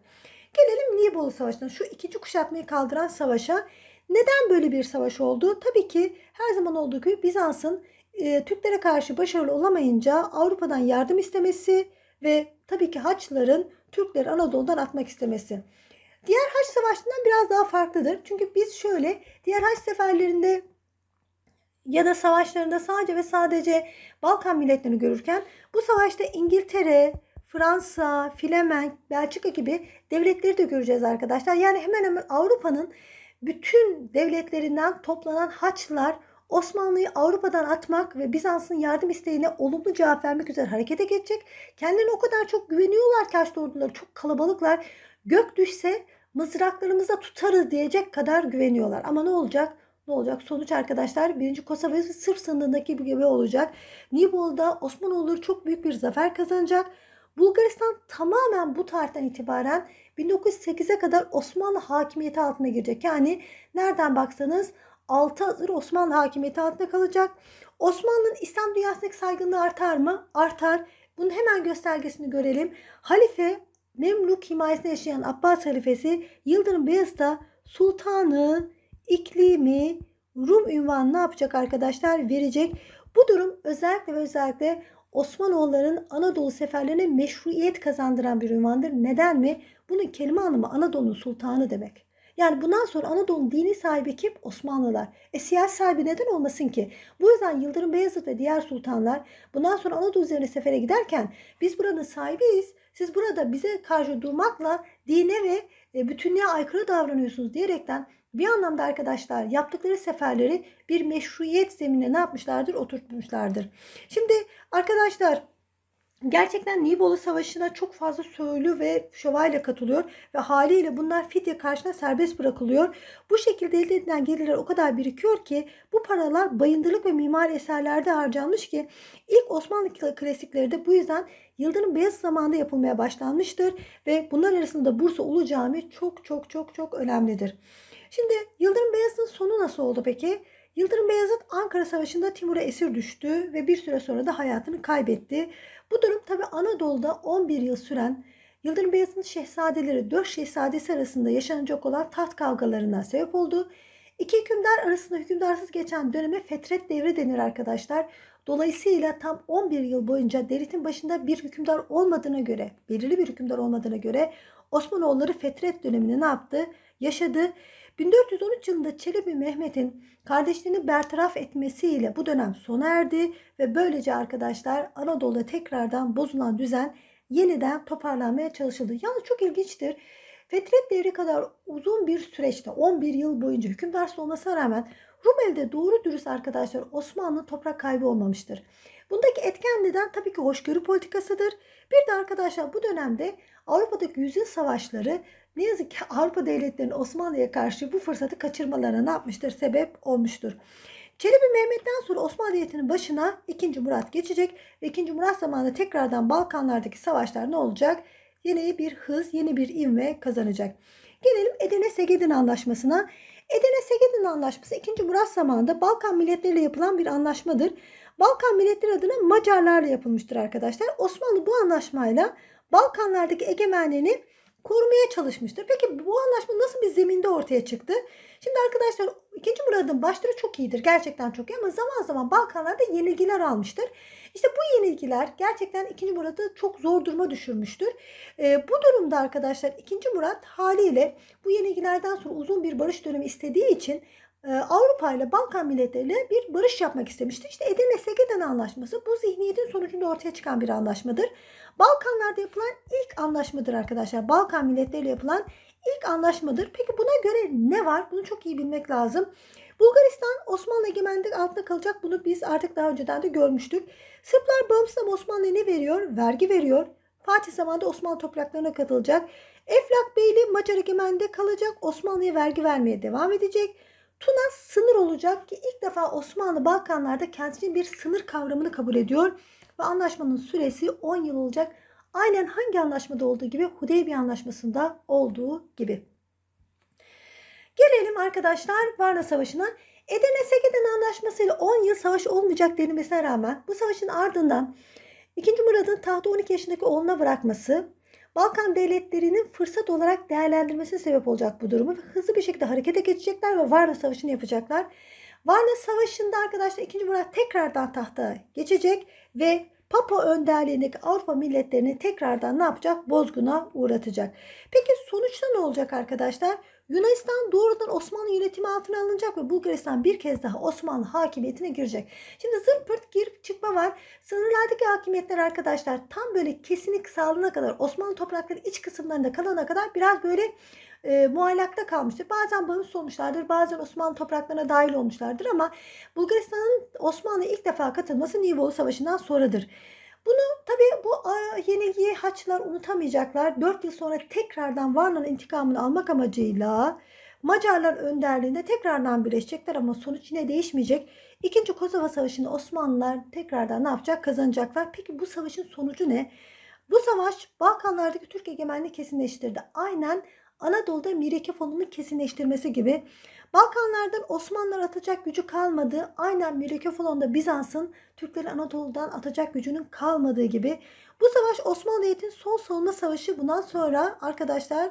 S1: Gelelim Nibolu Savaşı'na. Şu ikinci kuşatmayı kaldıran savaşa neden böyle bir savaş oldu? Tabii ki her zaman olduğu gibi Bizans'ın e, Türklere karşı başarılı olamayınca Avrupa'dan yardım istemesi ve tabii ki Haçlıların Türkleri Anadolu'dan atmak istemesi. Diğer Haç Savaşı'ndan biraz daha farklıdır. Çünkü biz şöyle diğer Haç seferlerinde ya da savaşlarında sadece ve sadece Balkan milletlerini görürken bu savaşta İngiltere, Fransa, Flemenk, Belçika gibi devletleri de göreceğiz arkadaşlar. Yani hemen hemen Avrupa'nın bütün devletlerinden toplanan haçlılar Osmanlı'yı Avrupa'dan atmak ve Bizans'ın yardım isteğine olumlu cevap vermek üzere harekete geçecek. Kendilerine o kadar çok güveniyorlar ki Haçlı orduları çok kalabalıklar. Gök düşse mızraklarımıza tutarız diyecek kadar güveniyorlar. Ama ne olacak? Ne olacak? Sonuç arkadaşlar 1. Kosova ve Sırp sınırındaki gibi olacak. Nibol'da Osmanoğulları çok büyük bir zafer kazanacak. Bulgaristan tamamen bu tarihten itibaren 1908'e kadar Osmanlı hakimiyeti altına girecek. Yani nereden baksanız 6 asır Osmanlı hakimiyeti altında kalacak. Osmanlı'nın İslam dünyasındaki saygınlığı artar mı? Artar. Bunun hemen göstergesini görelim. Halife Memluk himayesinde yaşayan Abbas halifesi Yıldırım Beyazıt'a sultanı, iklimi, Rum ünvanını ne yapacak arkadaşlar? Verecek. Bu durum özellikle ve özellikle Osmanoğulların Anadolu seferlerine meşruiyet kazandıran bir ünvandır. Neden mi? Bunun kelime anlamı Anadolu'nun sultanı demek. Yani bundan sonra Anadolu'nun dini sahibi kim? Osmanlılar. E siyasi sahibi neden olmasın ki? Bu yüzden Yıldırım Beyazıt ve diğer sultanlar bundan sonra Anadolu üzerine sefere giderken biz buranın sahibiyiz. Siz burada bize karşı durmakla dine ve e, bütünlüğe aykırı davranıyorsunuz diyerekten bir anlamda arkadaşlar yaptıkları seferleri bir meşruiyet zemine ne yapmışlardır? Oturtmuşlardır. Şimdi arkadaşlar Gerçekten Nibolu Savaşı'na çok fazla söylü ve şövalye katılıyor ve haliyle bunlar fidye karşına serbest bırakılıyor. Bu şekilde elde edilen gelirler o kadar birikiyor ki bu paralar bayındırlık ve mimari eserlerde harcanmış ki ilk Osmanlı klasikleri de bu yüzden Yıldırım beyaz zamanında yapılmaya başlanmıştır ve bunlar arasında Bursa Ulu Cami çok çok çok çok önemlidir. Şimdi Yıldırım Beyazıt'ın sonu nasıl oldu peki? Yıldırım Beyazıt Ankara Savaşı'nda Timur'a esir düştü ve bir süre sonra da hayatını kaybetti. Bu durum tabi Anadolu'da 11 yıl süren Yıldırım Beyazıt'ın şehzadeleri 4 şehzadesi arasında yaşanacak olan taht kavgalarına sebep oldu. İki hükümdar arasında hükümdarsız geçen döneme fetret devri denir arkadaşlar. Dolayısıyla tam 11 yıl boyunca devletin başında bir hükümdar olmadığına göre, belirli bir hükümdar olmadığına göre Osmanoğulları fetret dönemini ne yaptı? Yaşadı. 1413 yılında Çelebi Mehmet'in kardeşlerini bertaraf etmesiyle bu dönem sona erdi ve böylece arkadaşlar Anadolu'da tekrardan bozulan düzen yeniden toparlanmaya çalışıldı. Yalnız çok ilginçtir. Fetret devri kadar uzun bir süreçte 11 yıl boyunca hükümdarsız olmasına rağmen Rumeli'de doğru dürüst arkadaşlar Osmanlı toprak kaybı olmamıştır. Bundaki etken neden tabii ki hoşgörü politikasıdır. Bir de arkadaşlar bu dönemde Avrupa'daki yüzyıl savaşları ne yazık ki Avrupa devletlerinin Osmanlı'ya karşı bu fırsatı kaçırmalarına ne yapmıştır? Sebep olmuştur. Çelebi Mehmet'ten sonra Osmanlı Devleti'nin başına 2. Murat geçecek ve 2. Murat zamanında tekrardan Balkanlardaki savaşlar ne olacak? Yeni bir hız, yeni bir ivme kazanacak. Gelelim Edirne-Segedin Anlaşması'na. Edirne-Segedin Anlaşması 2. Murat zamanında Balkan milletleriyle yapılan bir anlaşmadır. Balkan milletleri adına Macarlarla yapılmıştır arkadaşlar. Osmanlı bu anlaşmayla Balkanlardaki egemenliğini korumaya çalışmıştır. Peki bu anlaşma nasıl bir zeminde ortaya çıktı? Şimdi arkadaşlar 2. Murad'ın başları çok iyidir. Gerçekten çok iyi ama zaman zaman Balkanlarda yenilgiler almıştır. İşte bu yenilgiler gerçekten 2. Murad'ı çok zor duruma düşürmüştür. E, bu durumda arkadaşlar 2. Murat haliyle bu yenilgilerden sonra uzun bir barış dönemi istediği için ee, Avrupa ile Balkan milletleriyle bir barış yapmak istemişti. İşte Edirne-Segeden Anlaşması bu zihniyetin sonucunda ortaya çıkan bir anlaşmadır. Balkanlarda yapılan ilk anlaşmadır arkadaşlar. Balkan milletleriyle yapılan ilk anlaşmadır. Peki buna göre ne var? Bunu çok iyi bilmek lazım. Bulgaristan Osmanlı egemenlik altında kalacak. Bunu biz artık daha önceden de görmüştük. Sırplar bağımsız Osmanlı'ya ne veriyor? Vergi veriyor. Fatih zamanında Osmanlı topraklarına katılacak. Eflak Beyli Macar egemenliğinde kalacak. Osmanlı'ya vergi vermeye devam edecek. Tuna sınır olacak ki ilk defa Osmanlı Balkanlarda kendisinin bir sınır kavramını kabul ediyor ve anlaşmanın süresi 10 yıl olacak. Aynen hangi anlaşmada olduğu gibi Hudeybiye Anlaşması'nda olduğu gibi. Gelelim arkadaşlar Varna Savaşı'na. Edirne Segeden anlaşmasıyla 10 yıl savaş olmayacak denilmesine rağmen bu savaşın ardından 2. Murad'ın tahtı 12 yaşındaki oğluna bırakması Balkan devletlerinin fırsat olarak değerlendirmesine sebep olacak bu durumu. Hızlı bir şekilde harekete geçecekler ve Varna Savaşı'nı yapacaklar. Varna Savaşı'nda arkadaşlar 2. Murat tekrardan tahta geçecek ve Papa önderliğindeki Avrupa milletlerini tekrardan ne yapacak? Bozguna uğratacak. Peki sonuçta ne olacak arkadaşlar? Yunanistan doğrudan Osmanlı yönetimi altına alınacak ve Bulgaristan bir kez daha Osmanlı hakimiyetine girecek. Şimdi zırpırt girip çıkma var. Sınırlardaki hakimiyetler arkadaşlar tam böyle kesinlik sağlanana kadar Osmanlı toprakları iç kısımlarında kalana kadar biraz böyle e, muallakta kalmıştır. Bazen bağımsız olmuşlardır, bazen Osmanlı topraklarına dahil olmuşlardır ama Bulgaristan'ın Osmanlı ilk defa katılması Nivolu Savaşı'ndan sonradır. Bunu tabii bu yenilgiyi Haçlılar unutamayacaklar. 4 yıl sonra tekrardan Varna'nın intikamını almak amacıyla Macarlar önderliğinde tekrardan birleşecekler ama sonuç yine değişmeyecek. İkinci Kosova Savaşı'nda Osmanlılar tekrardan ne yapacak? Kazanacaklar. Peki bu savaşın sonucu ne? Bu savaş Balkanlardaki Türk egemenliği kesinleştirdi. Aynen Anadolu'da Mirekefonu'nun kesinleştirmesi gibi Balkanlardan Osmanlılar atacak gücü kalmadı. Aynen Melekofalon'da Bizans'ın Türkleri Anadolu'dan atacak gücünün kalmadığı gibi. Bu savaş Osmanlı'nın son savunma savaşı. Bundan sonra arkadaşlar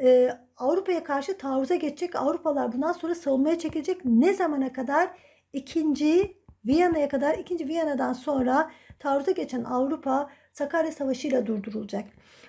S1: e, Avrupa'ya karşı taarruza geçecek. Avrupalar bundan sonra savunmaya çekilecek. Ne zamana kadar? İkinci Viyana'ya kadar. ikinci Viyana'dan sonra taarruza geçen Avrupa Sakarya Savaşı ile durdurulacak.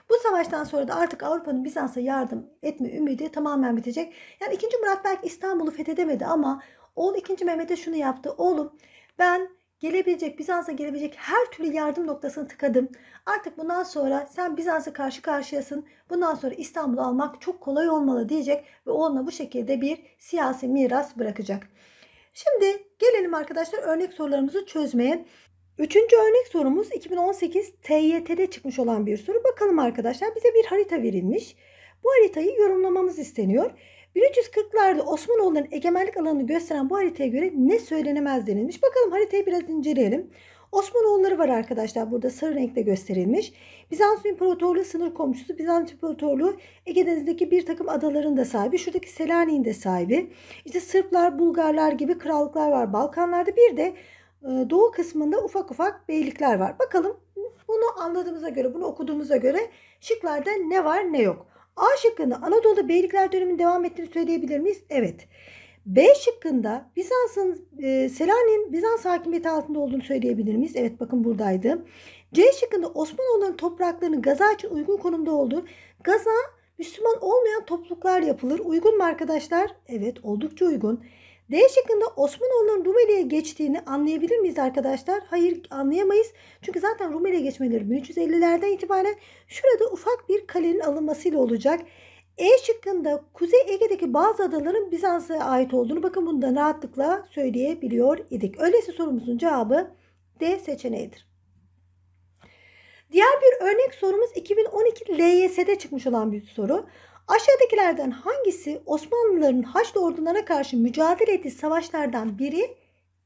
S1: Bu savaştan sonra da artık Avrupa'nın Bizans'a yardım etme ümidi tamamen bitecek. Yani 2. Murat belki İstanbul'u fethedemedi ama oğlu 2. Mehmet'e şunu yaptı. Oğlum ben gelebilecek Bizans'a gelebilecek her türlü yardım noktasını tıkadım. Artık bundan sonra sen Bizans'a karşı karşıyasın. Bundan sonra İstanbul'u almak çok kolay olmalı diyecek ve onunla bu şekilde bir siyasi miras bırakacak. Şimdi gelelim arkadaşlar örnek sorularımızı çözmeye. Üçüncü örnek sorumuz 2018 TYT'de çıkmış olan bir soru. Bakalım arkadaşlar bize bir harita verilmiş. Bu haritayı yorumlamamız isteniyor. 1340'larda Osmanoğulların egemenlik alanını gösteren bu haritaya göre ne söylenemez denilmiş. Bakalım haritayı biraz inceleyelim. Osmanoğulları var arkadaşlar burada sarı renkte gösterilmiş. Bizans İmparatorluğu sınır komşusu. Bizans İmparatorluğu Ege Denizi'ndeki bir takım adaların da sahibi. Şuradaki Selanik'in de sahibi. İşte Sırplar, Bulgarlar gibi krallıklar var Balkanlarda. Bir de ee, doğu kısmında ufak ufak beylikler var. Bakalım bunu anladığımıza göre, bunu okuduğumuza göre şıklarda ne var ne yok. A şıkkında Anadolu'da beylikler döneminin devam ettiğini söyleyebilir miyiz? Evet. B şıkkında Bizans'ın e, Selanik'in Bizans hakimiyeti altında olduğunu söyleyebilir miyiz? Evet bakın buradaydı. C şıkkında Osmanoğulların topraklarının Gaza için uygun konumda olduğu Gaza Müslüman olmayan topluluklar yapılır. Uygun mu arkadaşlar? Evet oldukça uygun. D şıkkında Osmanoğulların Rumeli'ye geçtiğini anlayabilir miyiz arkadaşlar? Hayır anlayamayız. Çünkü zaten Rumeli'ye geçmeleri 1350'lerden itibaren şurada ufak bir kalenin alınmasıyla olacak. E şıkkında Kuzey Ege'deki bazı adaların Bizans'a ait olduğunu bakın bunu da rahatlıkla söyleyebiliyor idik. Öyleyse sorumuzun cevabı D seçeneğidir. Diğer bir örnek sorumuz 2012 LYS'de çıkmış olan bir soru. Aşağıdakilerden hangisi Osmanlıların Haçlı ordularına karşı mücadele ettiği savaşlardan biri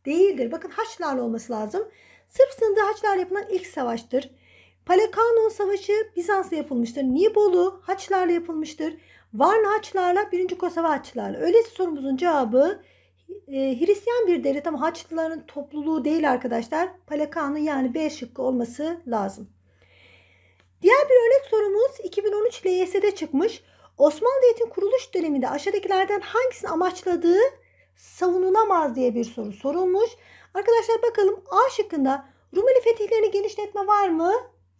S1: değildir? Bakın Haçlılarla olması lazım. Sırp sınırında Haçlılarla yapılan ilk savaştır. Palekanon Savaşı Bizans'la yapılmıştır. Nibolu Haçlılarla yapılmıştır. Varna Haçlılarla, 1. Kosova Haçlılarla. Öyleyse sorumuzun cevabı e, Hristiyan bir devlet ama Haçlıların topluluğu değil arkadaşlar. Palekanın yani B şıkkı olması lazım. Diğer bir örnek sorumuz 2013 LYS'de çıkmış. Osmanlı Devleti'nin kuruluş döneminde aşağıdakilerden hangisini amaçladığı savunulamaz diye bir soru sorulmuş. Arkadaşlar bakalım A şıkkında Rumeli fetihlerini genişletme var mı?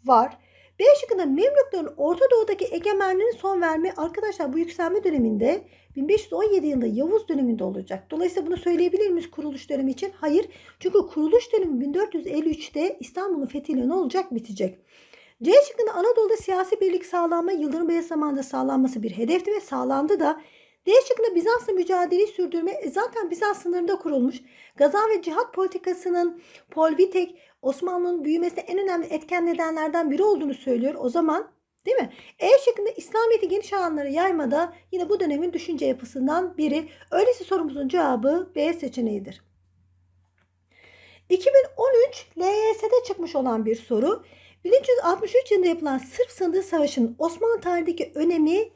S1: Var. B şıkkında Memlüklerin Orta Doğu'daki egemenliğinin son verme arkadaşlar bu yükselme döneminde 1517 yılında Yavuz döneminde olacak. Dolayısıyla bunu söyleyebilir miyiz kuruluş dönemi için? Hayır. Çünkü kuruluş dönemi 1453'te İstanbul'un fethiyle ne olacak? Bitecek. C şıkkında Anadolu'da siyasi birlik sağlanma Yıldırım Beyaz zamanında sağlanması bir hedefti ve sağlandı da D şıkkında Bizans'la mücadeleyi sürdürme e, zaten Bizans sınırında kurulmuş. Gazan ve cihat politikasının Polvitek Osmanlı'nın büyümesine en önemli etken nedenlerden biri olduğunu söylüyor. O zaman Değil mi? E şeklinde İslamiyet'i geniş alanlara yaymada yine bu dönemin düşünce yapısından biri. Öyleyse sorumuzun cevabı B seçeneğidir. 2013 LYS'de çıkmış olan bir soru. 1363 yılında yapılan Sırp sandığı savaşının Osmanlı tarihindeki önemi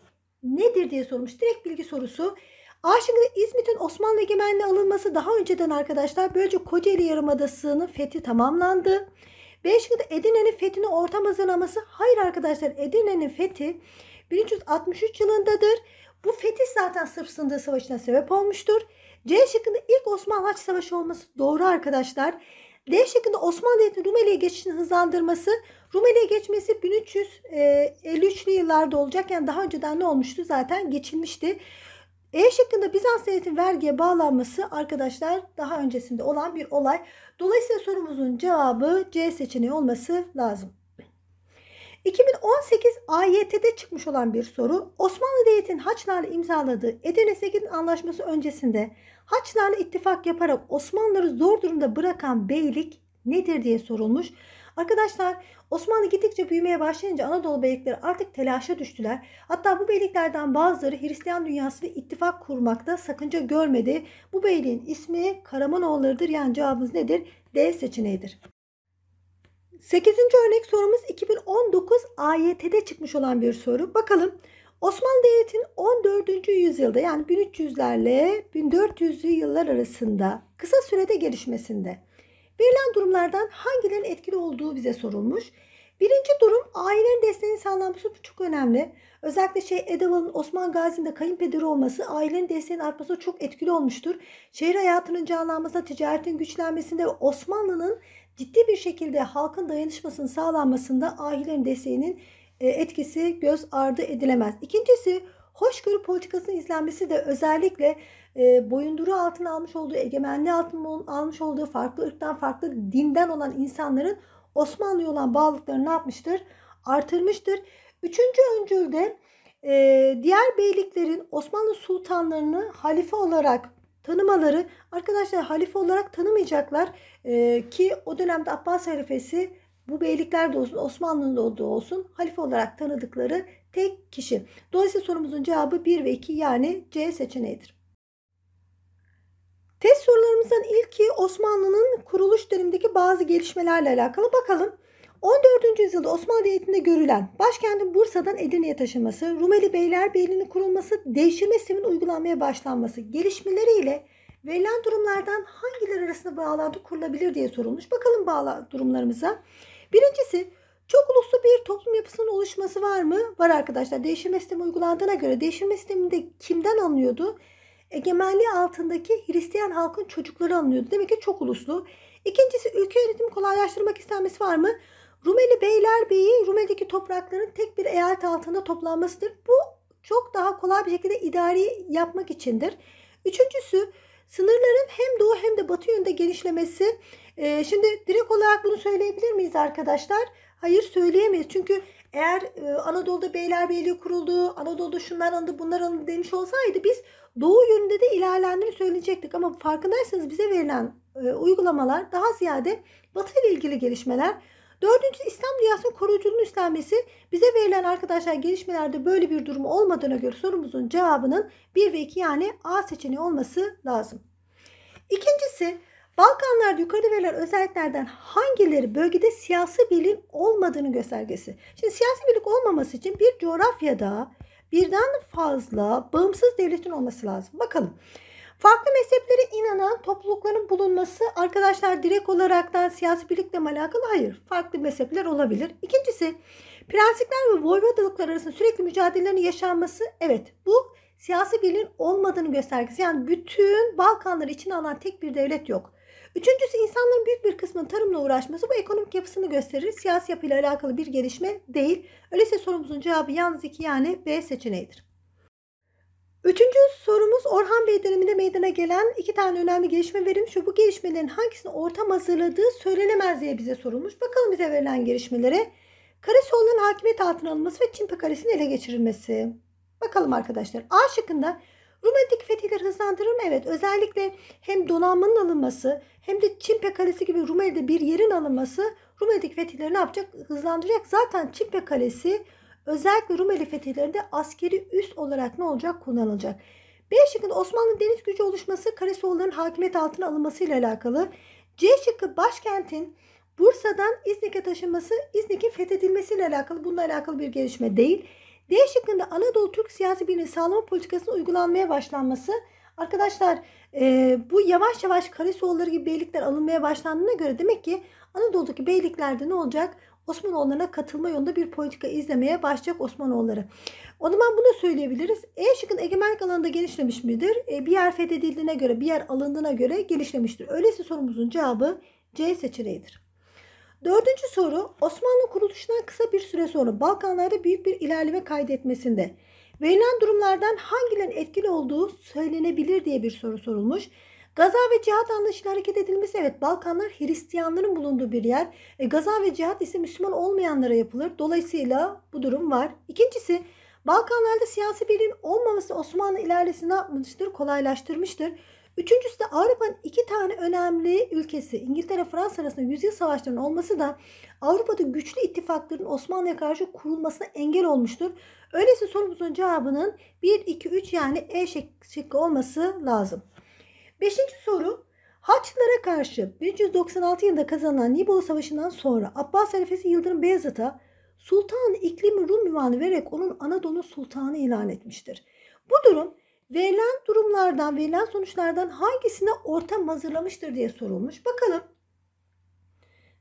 S1: nedir diye sormuş. Direkt bilgi sorusu. A ve İzmit'in Osmanlı egemenliğe alınması daha önceden arkadaşlar. Böylece Kocaeli Yarımadası'nın fethi tamamlandı. B şıkkında Edirne'nin fethini ortam hazırlaması. Hayır arkadaşlar Edirne'nin fethi 1363 yılındadır. Bu fetih zaten Sırp sındığı savaşına sebep olmuştur. C şıkkında ilk Osmanlı Haç Savaşı olması doğru arkadaşlar. D şeklinde Osmanlı Devleti'nin Rumeli'ye geçişini hızlandırması, Rumeli'ye geçmesi 1353'lü yıllarda olacak. Yani daha önceden ne olmuştu? Zaten geçilmişti. E şeklinde Bizans Devleti'nin vergiye bağlanması arkadaşlar daha öncesinde olan bir olay. Dolayısıyla sorumuzun cevabı C seçeneği olması lazım. 2018 AYT'de çıkmış olan bir soru. Osmanlı Devleti'nin Haçlar'la imzaladığı Edirne Sekin Anlaşması öncesinde Haçlarla ittifak yaparak Osmanlıları zor durumda bırakan beylik nedir diye sorulmuş. Arkadaşlar Osmanlı gittikçe büyümeye başlayınca Anadolu beylikleri artık telaşa düştüler. Hatta bu beyliklerden bazıları Hristiyan dünyasıyla ittifak kurmakta sakınca görmedi. Bu beyliğin ismi Karamanoğulları'dır. Yani cevabımız nedir? D seçeneğidir. 8. örnek sorumuz 2019 AYT'de çıkmış olan bir soru. Bakalım Osmanlı Devleti'nin 14. yüzyılda yani 1300'lerle 1400'lü yıllar arasında kısa sürede gelişmesinde verilen durumlardan hangilerin etkili olduğu bize sorulmuş. Birinci durum ailenin desteğinin sağlanması çok önemli. Özellikle şey Edeval'ın Osman Gazi'nin de kayınpederi olması ailenin desteğinin artması çok etkili olmuştur. Şehir hayatının canlanmasına, ticaretin güçlenmesinde ve Osmanlı'nın ciddi bir şekilde halkın dayanışmasının sağlanmasında ailelerin desteğinin e, etkisi göz ardı edilemez. İkincisi hoşgörü politikasının izlenmesi de özellikle e, boyunduru altına almış olduğu, egemenliği altına almış olduğu farklı ırktan, farklı dinden olan insanların Osmanlı'ya olan bağlılıklarını ne yapmıştır? Artırmıştır. Üçüncü öncülde e, diğer beyliklerin Osmanlı sultanlarını halife olarak tanımaları, arkadaşlar halife olarak tanımayacaklar e, ki o dönemde Abbas halifesi bu beylikler de olsun Osmanlı'nın olduğu olsun halife olarak tanıdıkları tek kişi. Dolayısıyla sorumuzun cevabı 1 ve 2 yani C seçeneğidir. Test sorularımızdan ilki Osmanlı'nın kuruluş dönemindeki bazı gelişmelerle alakalı. Bakalım 14. yüzyılda Osmanlı Devleti'nde görülen başkentin Bursa'dan Edirne'ye taşınması, Rumeli beyler Beylerbeyliği'nin kurulması, değiştirme sisteminin uygulanmaya başlanması gelişmeleriyle verilen durumlardan hangileri arasında bağlantı kurulabilir diye sorulmuş. Bakalım bağla durumlarımıza. Birincisi çok uluslu bir toplum yapısının oluşması var mı? Var arkadaşlar. Değişim sistemi uygulandığına göre değişim sisteminde kimden anlıyordu? Egemenliği altındaki Hristiyan halkın çocukları anlıyordu. Demek ki çok uluslu. İkincisi ülke yönetimi kolaylaştırmak istenmesi var mı? Rumeli beyler beyi Rumeli'deki toprakların tek bir eyalet altında toplanmasıdır. Bu çok daha kolay bir şekilde idari yapmak içindir. Üçüncüsü sınırların hem doğu hem de batı yönde genişlemesi ee, şimdi direkt olarak bunu söyleyebilir miyiz arkadaşlar? Hayır söyleyemeyiz. Çünkü eğer e, Anadolu'da Beylerbeyi kuruldu, Anadolu'da şunlar alındı, bunlar alındı demiş olsaydı biz doğu yönünde de ilerlendiğini söyleyecektik. Ama farkındaysanız bize verilen e, uygulamalar daha ziyade batı ile ilgili gelişmeler. Dördüncü İslam dünyasının koruyuculuğunu üstlenmesi bize verilen arkadaşlar gelişmelerde böyle bir durum olmadığına göre sorumuzun cevabının 1 ve 2 yani A seçeneği olması lazım. İkincisi Balkanlarda yukarıda verilen özelliklerden hangileri bölgede siyasi bilim olmadığını göstergesi. Şimdi siyasi birlik olmaması için bir coğrafyada birden fazla bağımsız devletin olması lazım. Bakalım. Farklı mezheplere inanan toplulukların bulunması arkadaşlar direkt olaraktan siyasi birlikle mi alakalı? Hayır. Farklı mezhepler olabilir. İkincisi prenslikler ve voyvodalıklar arasında sürekli mücadelelerin yaşanması. Evet bu siyasi birliğin olmadığını göstergesi. Yani bütün Balkanları için alan tek bir devlet yok. Üçüncüsü insanların büyük bir kısmının tarımla uğraşması bu ekonomik yapısını gösterir. Siyasi yapıyla alakalı bir gelişme değil. Öyleyse sorumuzun cevabı yalnız iki yani B seçeneğidir. Üçüncü sorumuz Orhan Bey döneminde meydana gelen iki tane önemli gelişme verilmiş şu bu gelişmelerin hangisini ortam hazırladığı söylenemez diye bize sorulmuş. Bakalım bize verilen gelişmelere. Karasoğlu'nun hakimiyet altına alınması ve Çin Kalesi'nin ele geçirilmesi. Bakalım arkadaşlar. A şıkkında Romantik fetihleri hızlandırır mı? Evet. Özellikle hem donanmanın alınması hem de Çimpe Kalesi gibi Rumeli'de bir yerin alınması Rumeli'deki fetihleri ne yapacak? Hızlandıracak. Zaten Çimpe Kalesi özellikle Rumeli fetihlerinde askeri üst olarak ne olacak? Kullanılacak. B şıkkında Osmanlı deniz gücü oluşması Karasoğulların hakimiyet altına alınmasıyla alakalı. C şıkkı başkentin Bursa'dan İznik'e taşınması İznik'in fethedilmesiyle alakalı bununla alakalı bir gelişme değil. D şıkkında Anadolu Türk siyasi birliği sağlama politikasının uygulanmaya başlanması. Arkadaşlar e, bu yavaş yavaş Karasoğulları gibi beylikler alınmaya başlandığına göre demek ki Anadolu'daki beyliklerde ne olacak? Osmanoğullarına katılma yolunda bir politika izlemeye başlayacak Osmanoğulları. O zaman bunu söyleyebiliriz. E şıkkın egemenlik alanında genişlemiş midir? E, bir yer fethedildiğine göre, bir yer alındığına göre genişlemiştir. Öyleyse sorumuzun cevabı C seçeneğidir. Dördüncü soru Osmanlı kuruluşundan kısa bir süre sonra Balkanlarda büyük bir ilerleme kaydetmesinde verilen durumlardan hangilerin etkili olduğu söylenebilir diye bir soru sorulmuş. Gaza ve cihat anlayışıyla hareket edilmesi evet Balkanlar Hristiyanların bulunduğu bir yer. E, Gaza ve cihat ise Müslüman olmayanlara yapılır. Dolayısıyla bu durum var. İkincisi Balkanlarda siyasi birliğin olmaması Osmanlı ilerlesini yapmıştır? Kolaylaştırmıştır. Üçüncüsü de Avrupa'nın iki tane önemli ülkesi İngiltere Fransa arasında yüzyıl savaşlarının olması da Avrupa'da güçlü ittifakların Osmanlı'ya karşı kurulmasına engel olmuştur. Öyleyse sorumuzun cevabının 1, 2, 3 yani E şıkkı olması lazım. Beşinci soru Haçlılara karşı 1396 yılında kazanılan Nibolu Savaşı'ndan sonra Abbas Halifesi Yıldırım Beyazıt'a Sultan iklimi Rum ünvanı vererek onun Anadolu Sultanı ilan etmiştir. Bu durum verilen durumlardan, verilen sonuçlardan hangisine ortam hazırlamıştır diye sorulmuş. Bakalım.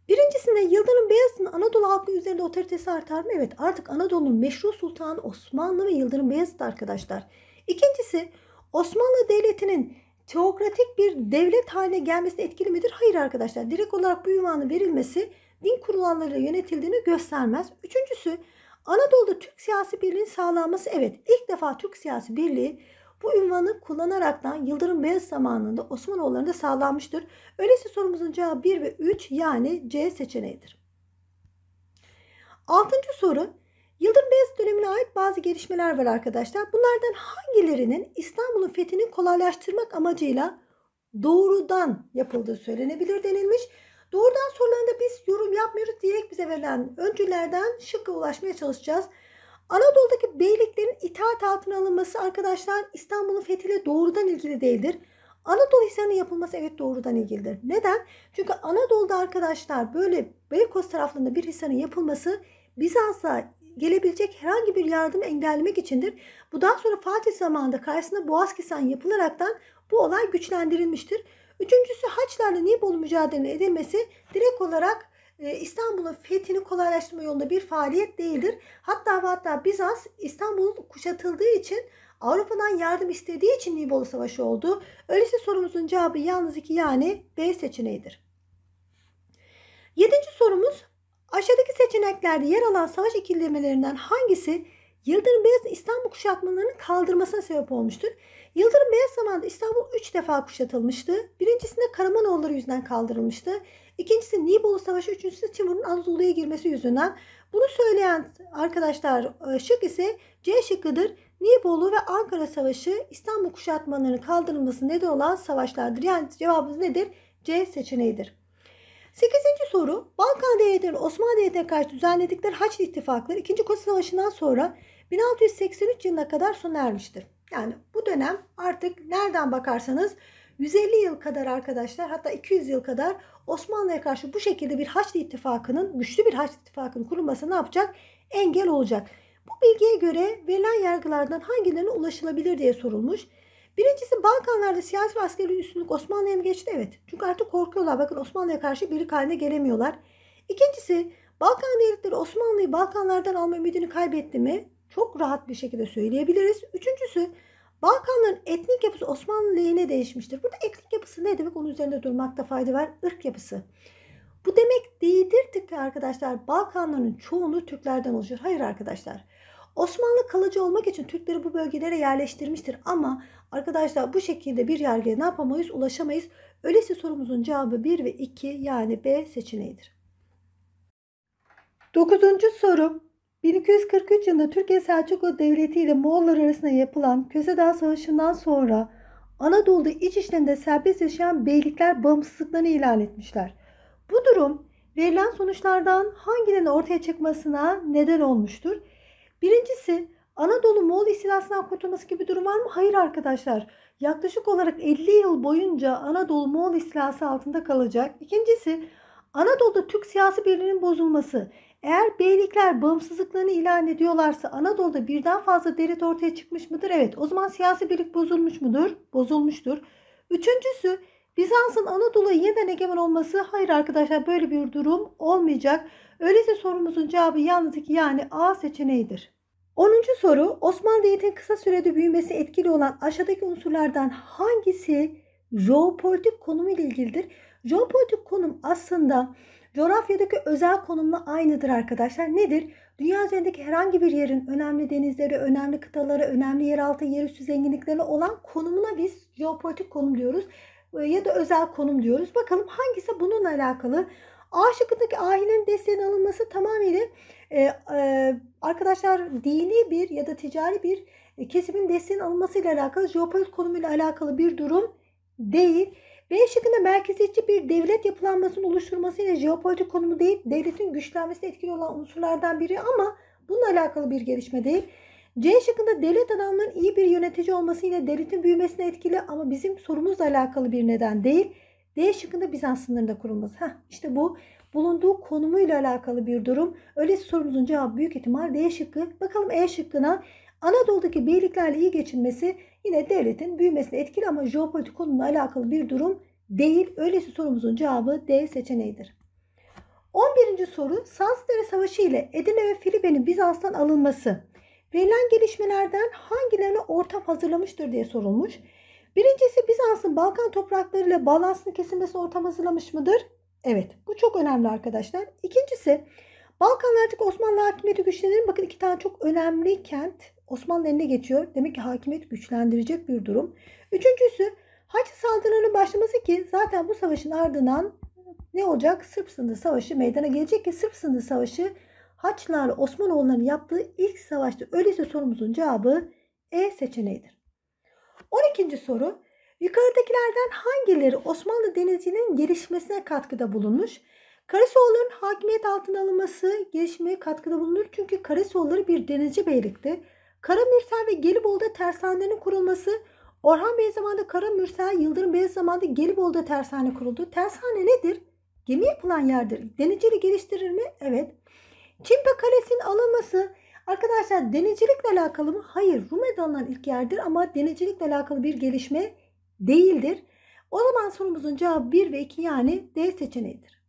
S1: Birincisinde Yıldırım Beyazıt'ın Anadolu halkı üzerinde otoritesi artar mı? Evet artık Anadolu'nun meşru sultanı Osmanlı ve Yıldırım Beyazıt arkadaşlar. İkincisi Osmanlı Devleti'nin teokratik bir devlet haline gelmesi etkili midir? Hayır arkadaşlar. Direkt olarak bu ünvanın verilmesi din kurulanlarıyla yönetildiğini göstermez. Üçüncüsü Anadolu'da Türk siyasi birliğinin sağlanması. Evet ilk defa Türk siyasi birliği bu ünvanı kullanaraktan Yıldırım Beyaz zamanında Osmanoğulları'nda sağlanmıştır. Öyleyse sorumuzun cevabı 1 ve 3 yani C seçeneğidir. Altıncı soru. Yıldırım Beyaz dönemine ait bazı gelişmeler var arkadaşlar. Bunlardan hangilerinin İstanbul'un fethini kolaylaştırmak amacıyla doğrudan yapıldığı söylenebilir denilmiş. Doğrudan sorularında biz yorum yapmıyoruz. Direkt bize verilen öncülerden şıkka ulaşmaya çalışacağız. Anadolu'daki beyliklerin itaat altına alınması arkadaşlar İstanbul'un fethiyle doğrudan ilgili değildir. Anadolu Hisarı'nın yapılması evet doğrudan ilgilidir. Neden? Çünkü Anadolu'da arkadaşlar böyle Beykoz taraflarında bir hisarın yapılması Bizans'a gelebilecek herhangi bir yardımı engellemek içindir. Bu daha sonra Fatih zamanında karşısında Boğazkisan yapılaraktan bu olay güçlendirilmiştir. Üçüncüsü Haçlarla Nibolu mücadele edilmesi direkt olarak ee, İstanbul'un fethini kolaylaştırma yolunda bir faaliyet değildir. Hatta ve hatta Bizans İstanbul'un kuşatıldığı için Avrupa'dan yardım istediği için Nibolu Savaşı oldu. Öyleyse sorumuzun cevabı yalnız iki yani B seçeneğidir. Yedinci sorumuz aşağıdaki seçeneklerde yer alan savaş ikilemelerinden hangisi Yıldırım Beyaz İstanbul kuşatmalarının kaldırmasına sebep olmuştur? Yıldırım Beyaz zamanında İstanbul 3 defa kuşatılmıştı. Birincisinde Karamanoğulları yüzünden kaldırılmıştı. İkincisi Nibolu Savaşı, üçüncüsü Timur'un Anadolu'ya girmesi yüzünden. Bunu söyleyen arkadaşlar e, şık ise C şıkkıdır. Nibolu ve Ankara Savaşı İstanbul kuşatmalarının kaldırılması neden olan savaşlardır. Yani cevabımız nedir? C seçeneğidir. 8. soru Balkan devletlerinin Osmanlı devletine karşı düzenledikleri Haçlı ittifakları 2. Kosova Savaşı'ndan sonra 1683 yılına kadar sona ermiştir. Yani bu dönem artık nereden bakarsanız 150 yıl kadar arkadaşlar hatta 200 yıl kadar Osmanlı'ya karşı bu şekilde bir Haçlı ittifakının güçlü bir Haçlı ittifakının kurulması ne yapacak? Engel olacak. Bu bilgiye göre verilen yargılardan hangilerine ulaşılabilir diye sorulmuş. Birincisi Balkanlarda siyasi ve askeri üstünlük Osmanlı'ya mı geçti? Evet. Çünkü artık korkuyorlar. Bakın Osmanlı'ya karşı birlik haline gelemiyorlar. İkincisi Balkan devletleri Osmanlı'yı Balkanlardan alma ümidini kaybetti mi? Çok rahat bir şekilde söyleyebiliriz. Üçüncüsü Balkanların etnik yapısı Osmanlı lehine değişmiştir. Burada etnik yapısı ne demek onun üzerinde durmakta fayda var. Irk yapısı. Bu demek değildir ki arkadaşlar Balkanların çoğunu Türklerden oluşur. Hayır arkadaşlar. Osmanlı kalıcı olmak için Türkleri bu bölgelere yerleştirmiştir. Ama arkadaşlar bu şekilde bir yargıya ne yapamayız ulaşamayız. Öyleyse sorumuzun cevabı 1 ve 2 yani B seçeneğidir. Dokuzuncu soru 1243 yılında Türkiye Selçuklu Devleti ile Moğollar arasında yapılan Kösedan Savaşı'ndan sonra Anadolu'da iç işlerinde serbest yaşayan beylikler bağımsızlıklarını ilan etmişler. Bu durum verilen sonuçlardan hangilerinin ortaya çıkmasına neden olmuştur? Birincisi Anadolu Moğol istilasından kurtulması gibi durum var mı? Hayır arkadaşlar. Yaklaşık olarak 50 yıl boyunca Anadolu Moğol istilası altında kalacak. İkincisi Anadolu'da Türk siyasi birliğinin bozulması. Eğer beylikler bağımsızlıklarını ilan ediyorlarsa Anadolu'da birden fazla devlet ortaya çıkmış mıdır? Evet. O zaman siyasi birlik bozulmuş mudur? Bozulmuştur. Üçüncüsü Bizans'ın Anadolu'ya yeniden egemen olması hayır arkadaşlar böyle bir durum olmayacak. Öyleyse sorumuzun cevabı yalnız iki yani A seçeneğidir. 10. soru Osmanlı Devleti'nin kısa sürede büyümesi etkili olan aşağıdaki unsurlardan hangisi jeopolitik konumu ile ilgilidir? Jeopolitik konum aslında Coğrafyadaki özel konumla aynıdır arkadaşlar. Nedir? Dünya üzerindeki herhangi bir yerin önemli denizleri, önemli kıtaları, önemli yeraltı, yerüstü zenginlikleri olan konumuna biz jeopolitik konum diyoruz e, ya da özel konum diyoruz. Bakalım hangisi bununla alakalı? A şıkkındaki ahilerin desteğinin alınması tamamıyla e, e, arkadaşlar dini bir ya da ticari bir e, kesimin desteğinin alınmasıyla alakalı, jeopolitik konumuyla alakalı bir durum değil. B şıkkında merkeziyetçi bir devlet yapılanmasının oluşturmasıyla jeopolitik konumu değil, devletin güçlenmesine etkili olan unsurlardan biri ama bununla alakalı bir gelişme değil. C şıkkında devlet adamlarının iyi bir yönetici olmasıyla devletin büyümesine etkili ama bizim sorumuzla alakalı bir neden değil. D şıkkında Bizans sınırında kurulması. Heh, işte bu bulunduğu konumuyla alakalı bir durum. Öyleyse sorumuzun cevabı büyük ihtimal D şıkkı. Bakalım E şıkkına Anadolu'daki beyliklerle iyi geçinmesi yine devletin büyümesine etkili ama jeopolitik konumla alakalı bir durum değil. Öyleyse sorumuzun cevabı D seçeneğidir. 11. soru Sansdere Savaşı ile Edirne ve Filibe'nin Bizans'tan alınması. Verilen gelişmelerden hangilerine ortam hazırlamıştır diye sorulmuş. Birincisi Bizans'ın Balkan toprakları ile bağlantısını kesilmesine ortam hazırlamış mıdır? Evet bu çok önemli arkadaşlar. İkincisi Balkanlardaki Osmanlı hakimiyeti güçlenir. Bakın iki tane çok önemli kent Osmanlı eline geçiyor. Demek ki hakimiyet güçlendirecek bir durum. Üçüncüsü Haçlı saldırılarının başlaması ki zaten bu savaşın ardından ne olacak? Sırp sınırı savaşı meydana gelecek ki Sırp sınırı savaşı Haçlılarla Osmanoğulların yaptığı ilk savaştır. Öyleyse sorumuzun cevabı E seçeneğidir. 12. soru. Yukarıdakilerden hangileri Osmanlı denizcinin gelişmesine katkıda bulunmuş? Karasoğulların hakimiyet altına alınması gelişmeye katkıda bulunur. Çünkü Karasoğulları bir denizci beylikti. Kara Mürsel ve Gelibolu'da tersanenin kurulması Orhan Bey zamanında Kara Mürsel, Yıldırım Bey zamanında Gelibolu'da tersane kuruldu. Tersane nedir? Gemi yapılan yerdir. Denizcilik geliştirir mi? Evet. Çimpe Kalesi'nin alınması Arkadaşlar denizcilikle alakalı mı? Hayır. Rumeli alınan ilk yerdir ama denizcilikle alakalı bir gelişme değildir. O zaman sorumuzun cevabı 1 ve 2 yani D seçeneğidir.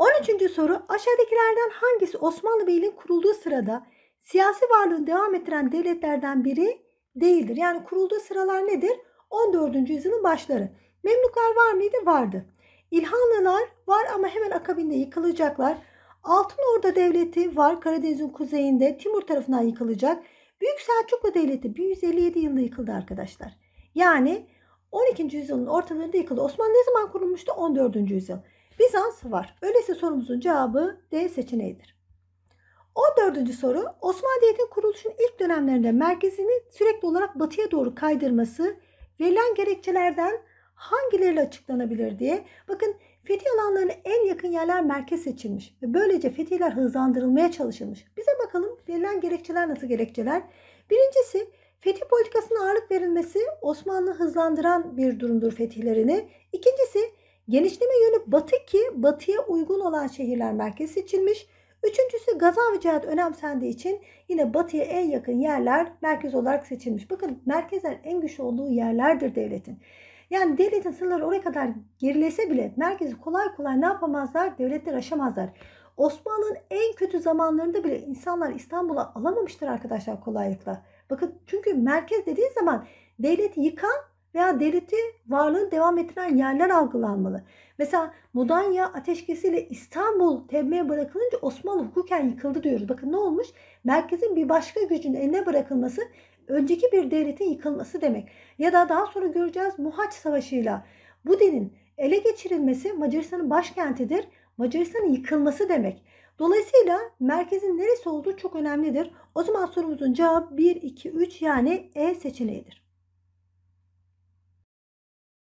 S1: 13. soru aşağıdakilerden hangisi Osmanlı Beyliği'nin kurulduğu sırada siyasi varlığını devam ettiren devletlerden biri değildir? Yani kurulduğu sıralar nedir? 14. yüzyılın başları. Memluklar var mıydı? Vardı. İlhanlılar var ama hemen akabinde yıkılacaklar. Altınorda Devleti var Karadeniz'in kuzeyinde Timur tarafından yıkılacak. Büyük Selçuklu Devleti 157 yılında yıkıldı arkadaşlar. Yani 12. yüzyılın ortalarında yıkıldı. Osmanlı ne zaman kurulmuştu? 14. yüzyıl. Bizans var. Öyleyse sorumuzun cevabı D seçeneğidir. 14. soru Osmaniyet'in kuruluşun ilk dönemlerinde merkezini sürekli olarak batıya doğru kaydırması verilen gerekçelerden hangileriyle açıklanabilir diye. Bakın fetih alanlarına en yakın yerler merkez seçilmiş ve böylece fetihler hızlandırılmaya çalışılmış. Bize bakalım verilen gerekçeler nasıl gerekçeler? Birincisi fetih politikasına ağırlık verilmesi Osmanlı hızlandıran bir durumdur fetihlerini. İkincisi Genişleme yönü batı ki batıya uygun olan şehirler merkez seçilmiş. Üçüncüsü gaza ve cihat önemsendiği için yine batıya en yakın yerler merkez olarak seçilmiş. Bakın merkezler en güçlü olduğu yerlerdir devletin. Yani devletin sınırları oraya kadar gerilese bile merkezi kolay kolay ne yapamazlar? Devletler aşamazlar. Osmanlı'nın en kötü zamanlarında bile insanlar İstanbul'a alamamıştır arkadaşlar kolaylıkla. Bakın çünkü merkez dediği zaman devleti yıkan veya deriti varlığın devam ettiren yerler algılanmalı. Mesela Mudanya ateşkesiyle İstanbul temmeye bırakılınca Osmanlı hukuken yıkıldı diyoruz. Bakın ne olmuş? Merkezin bir başka gücün eline bırakılması önceki bir devletin yıkılması demek. Ya da daha sonra göreceğiz Muhaç Savaşı'yla Buden'in ele geçirilmesi Macaristan'ın başkentidir. Macaristan'ın yıkılması demek. Dolayısıyla merkezin neresi olduğu çok önemlidir. O zaman sorumuzun cevabı 1, 2, 3 yani E seçeneğidir.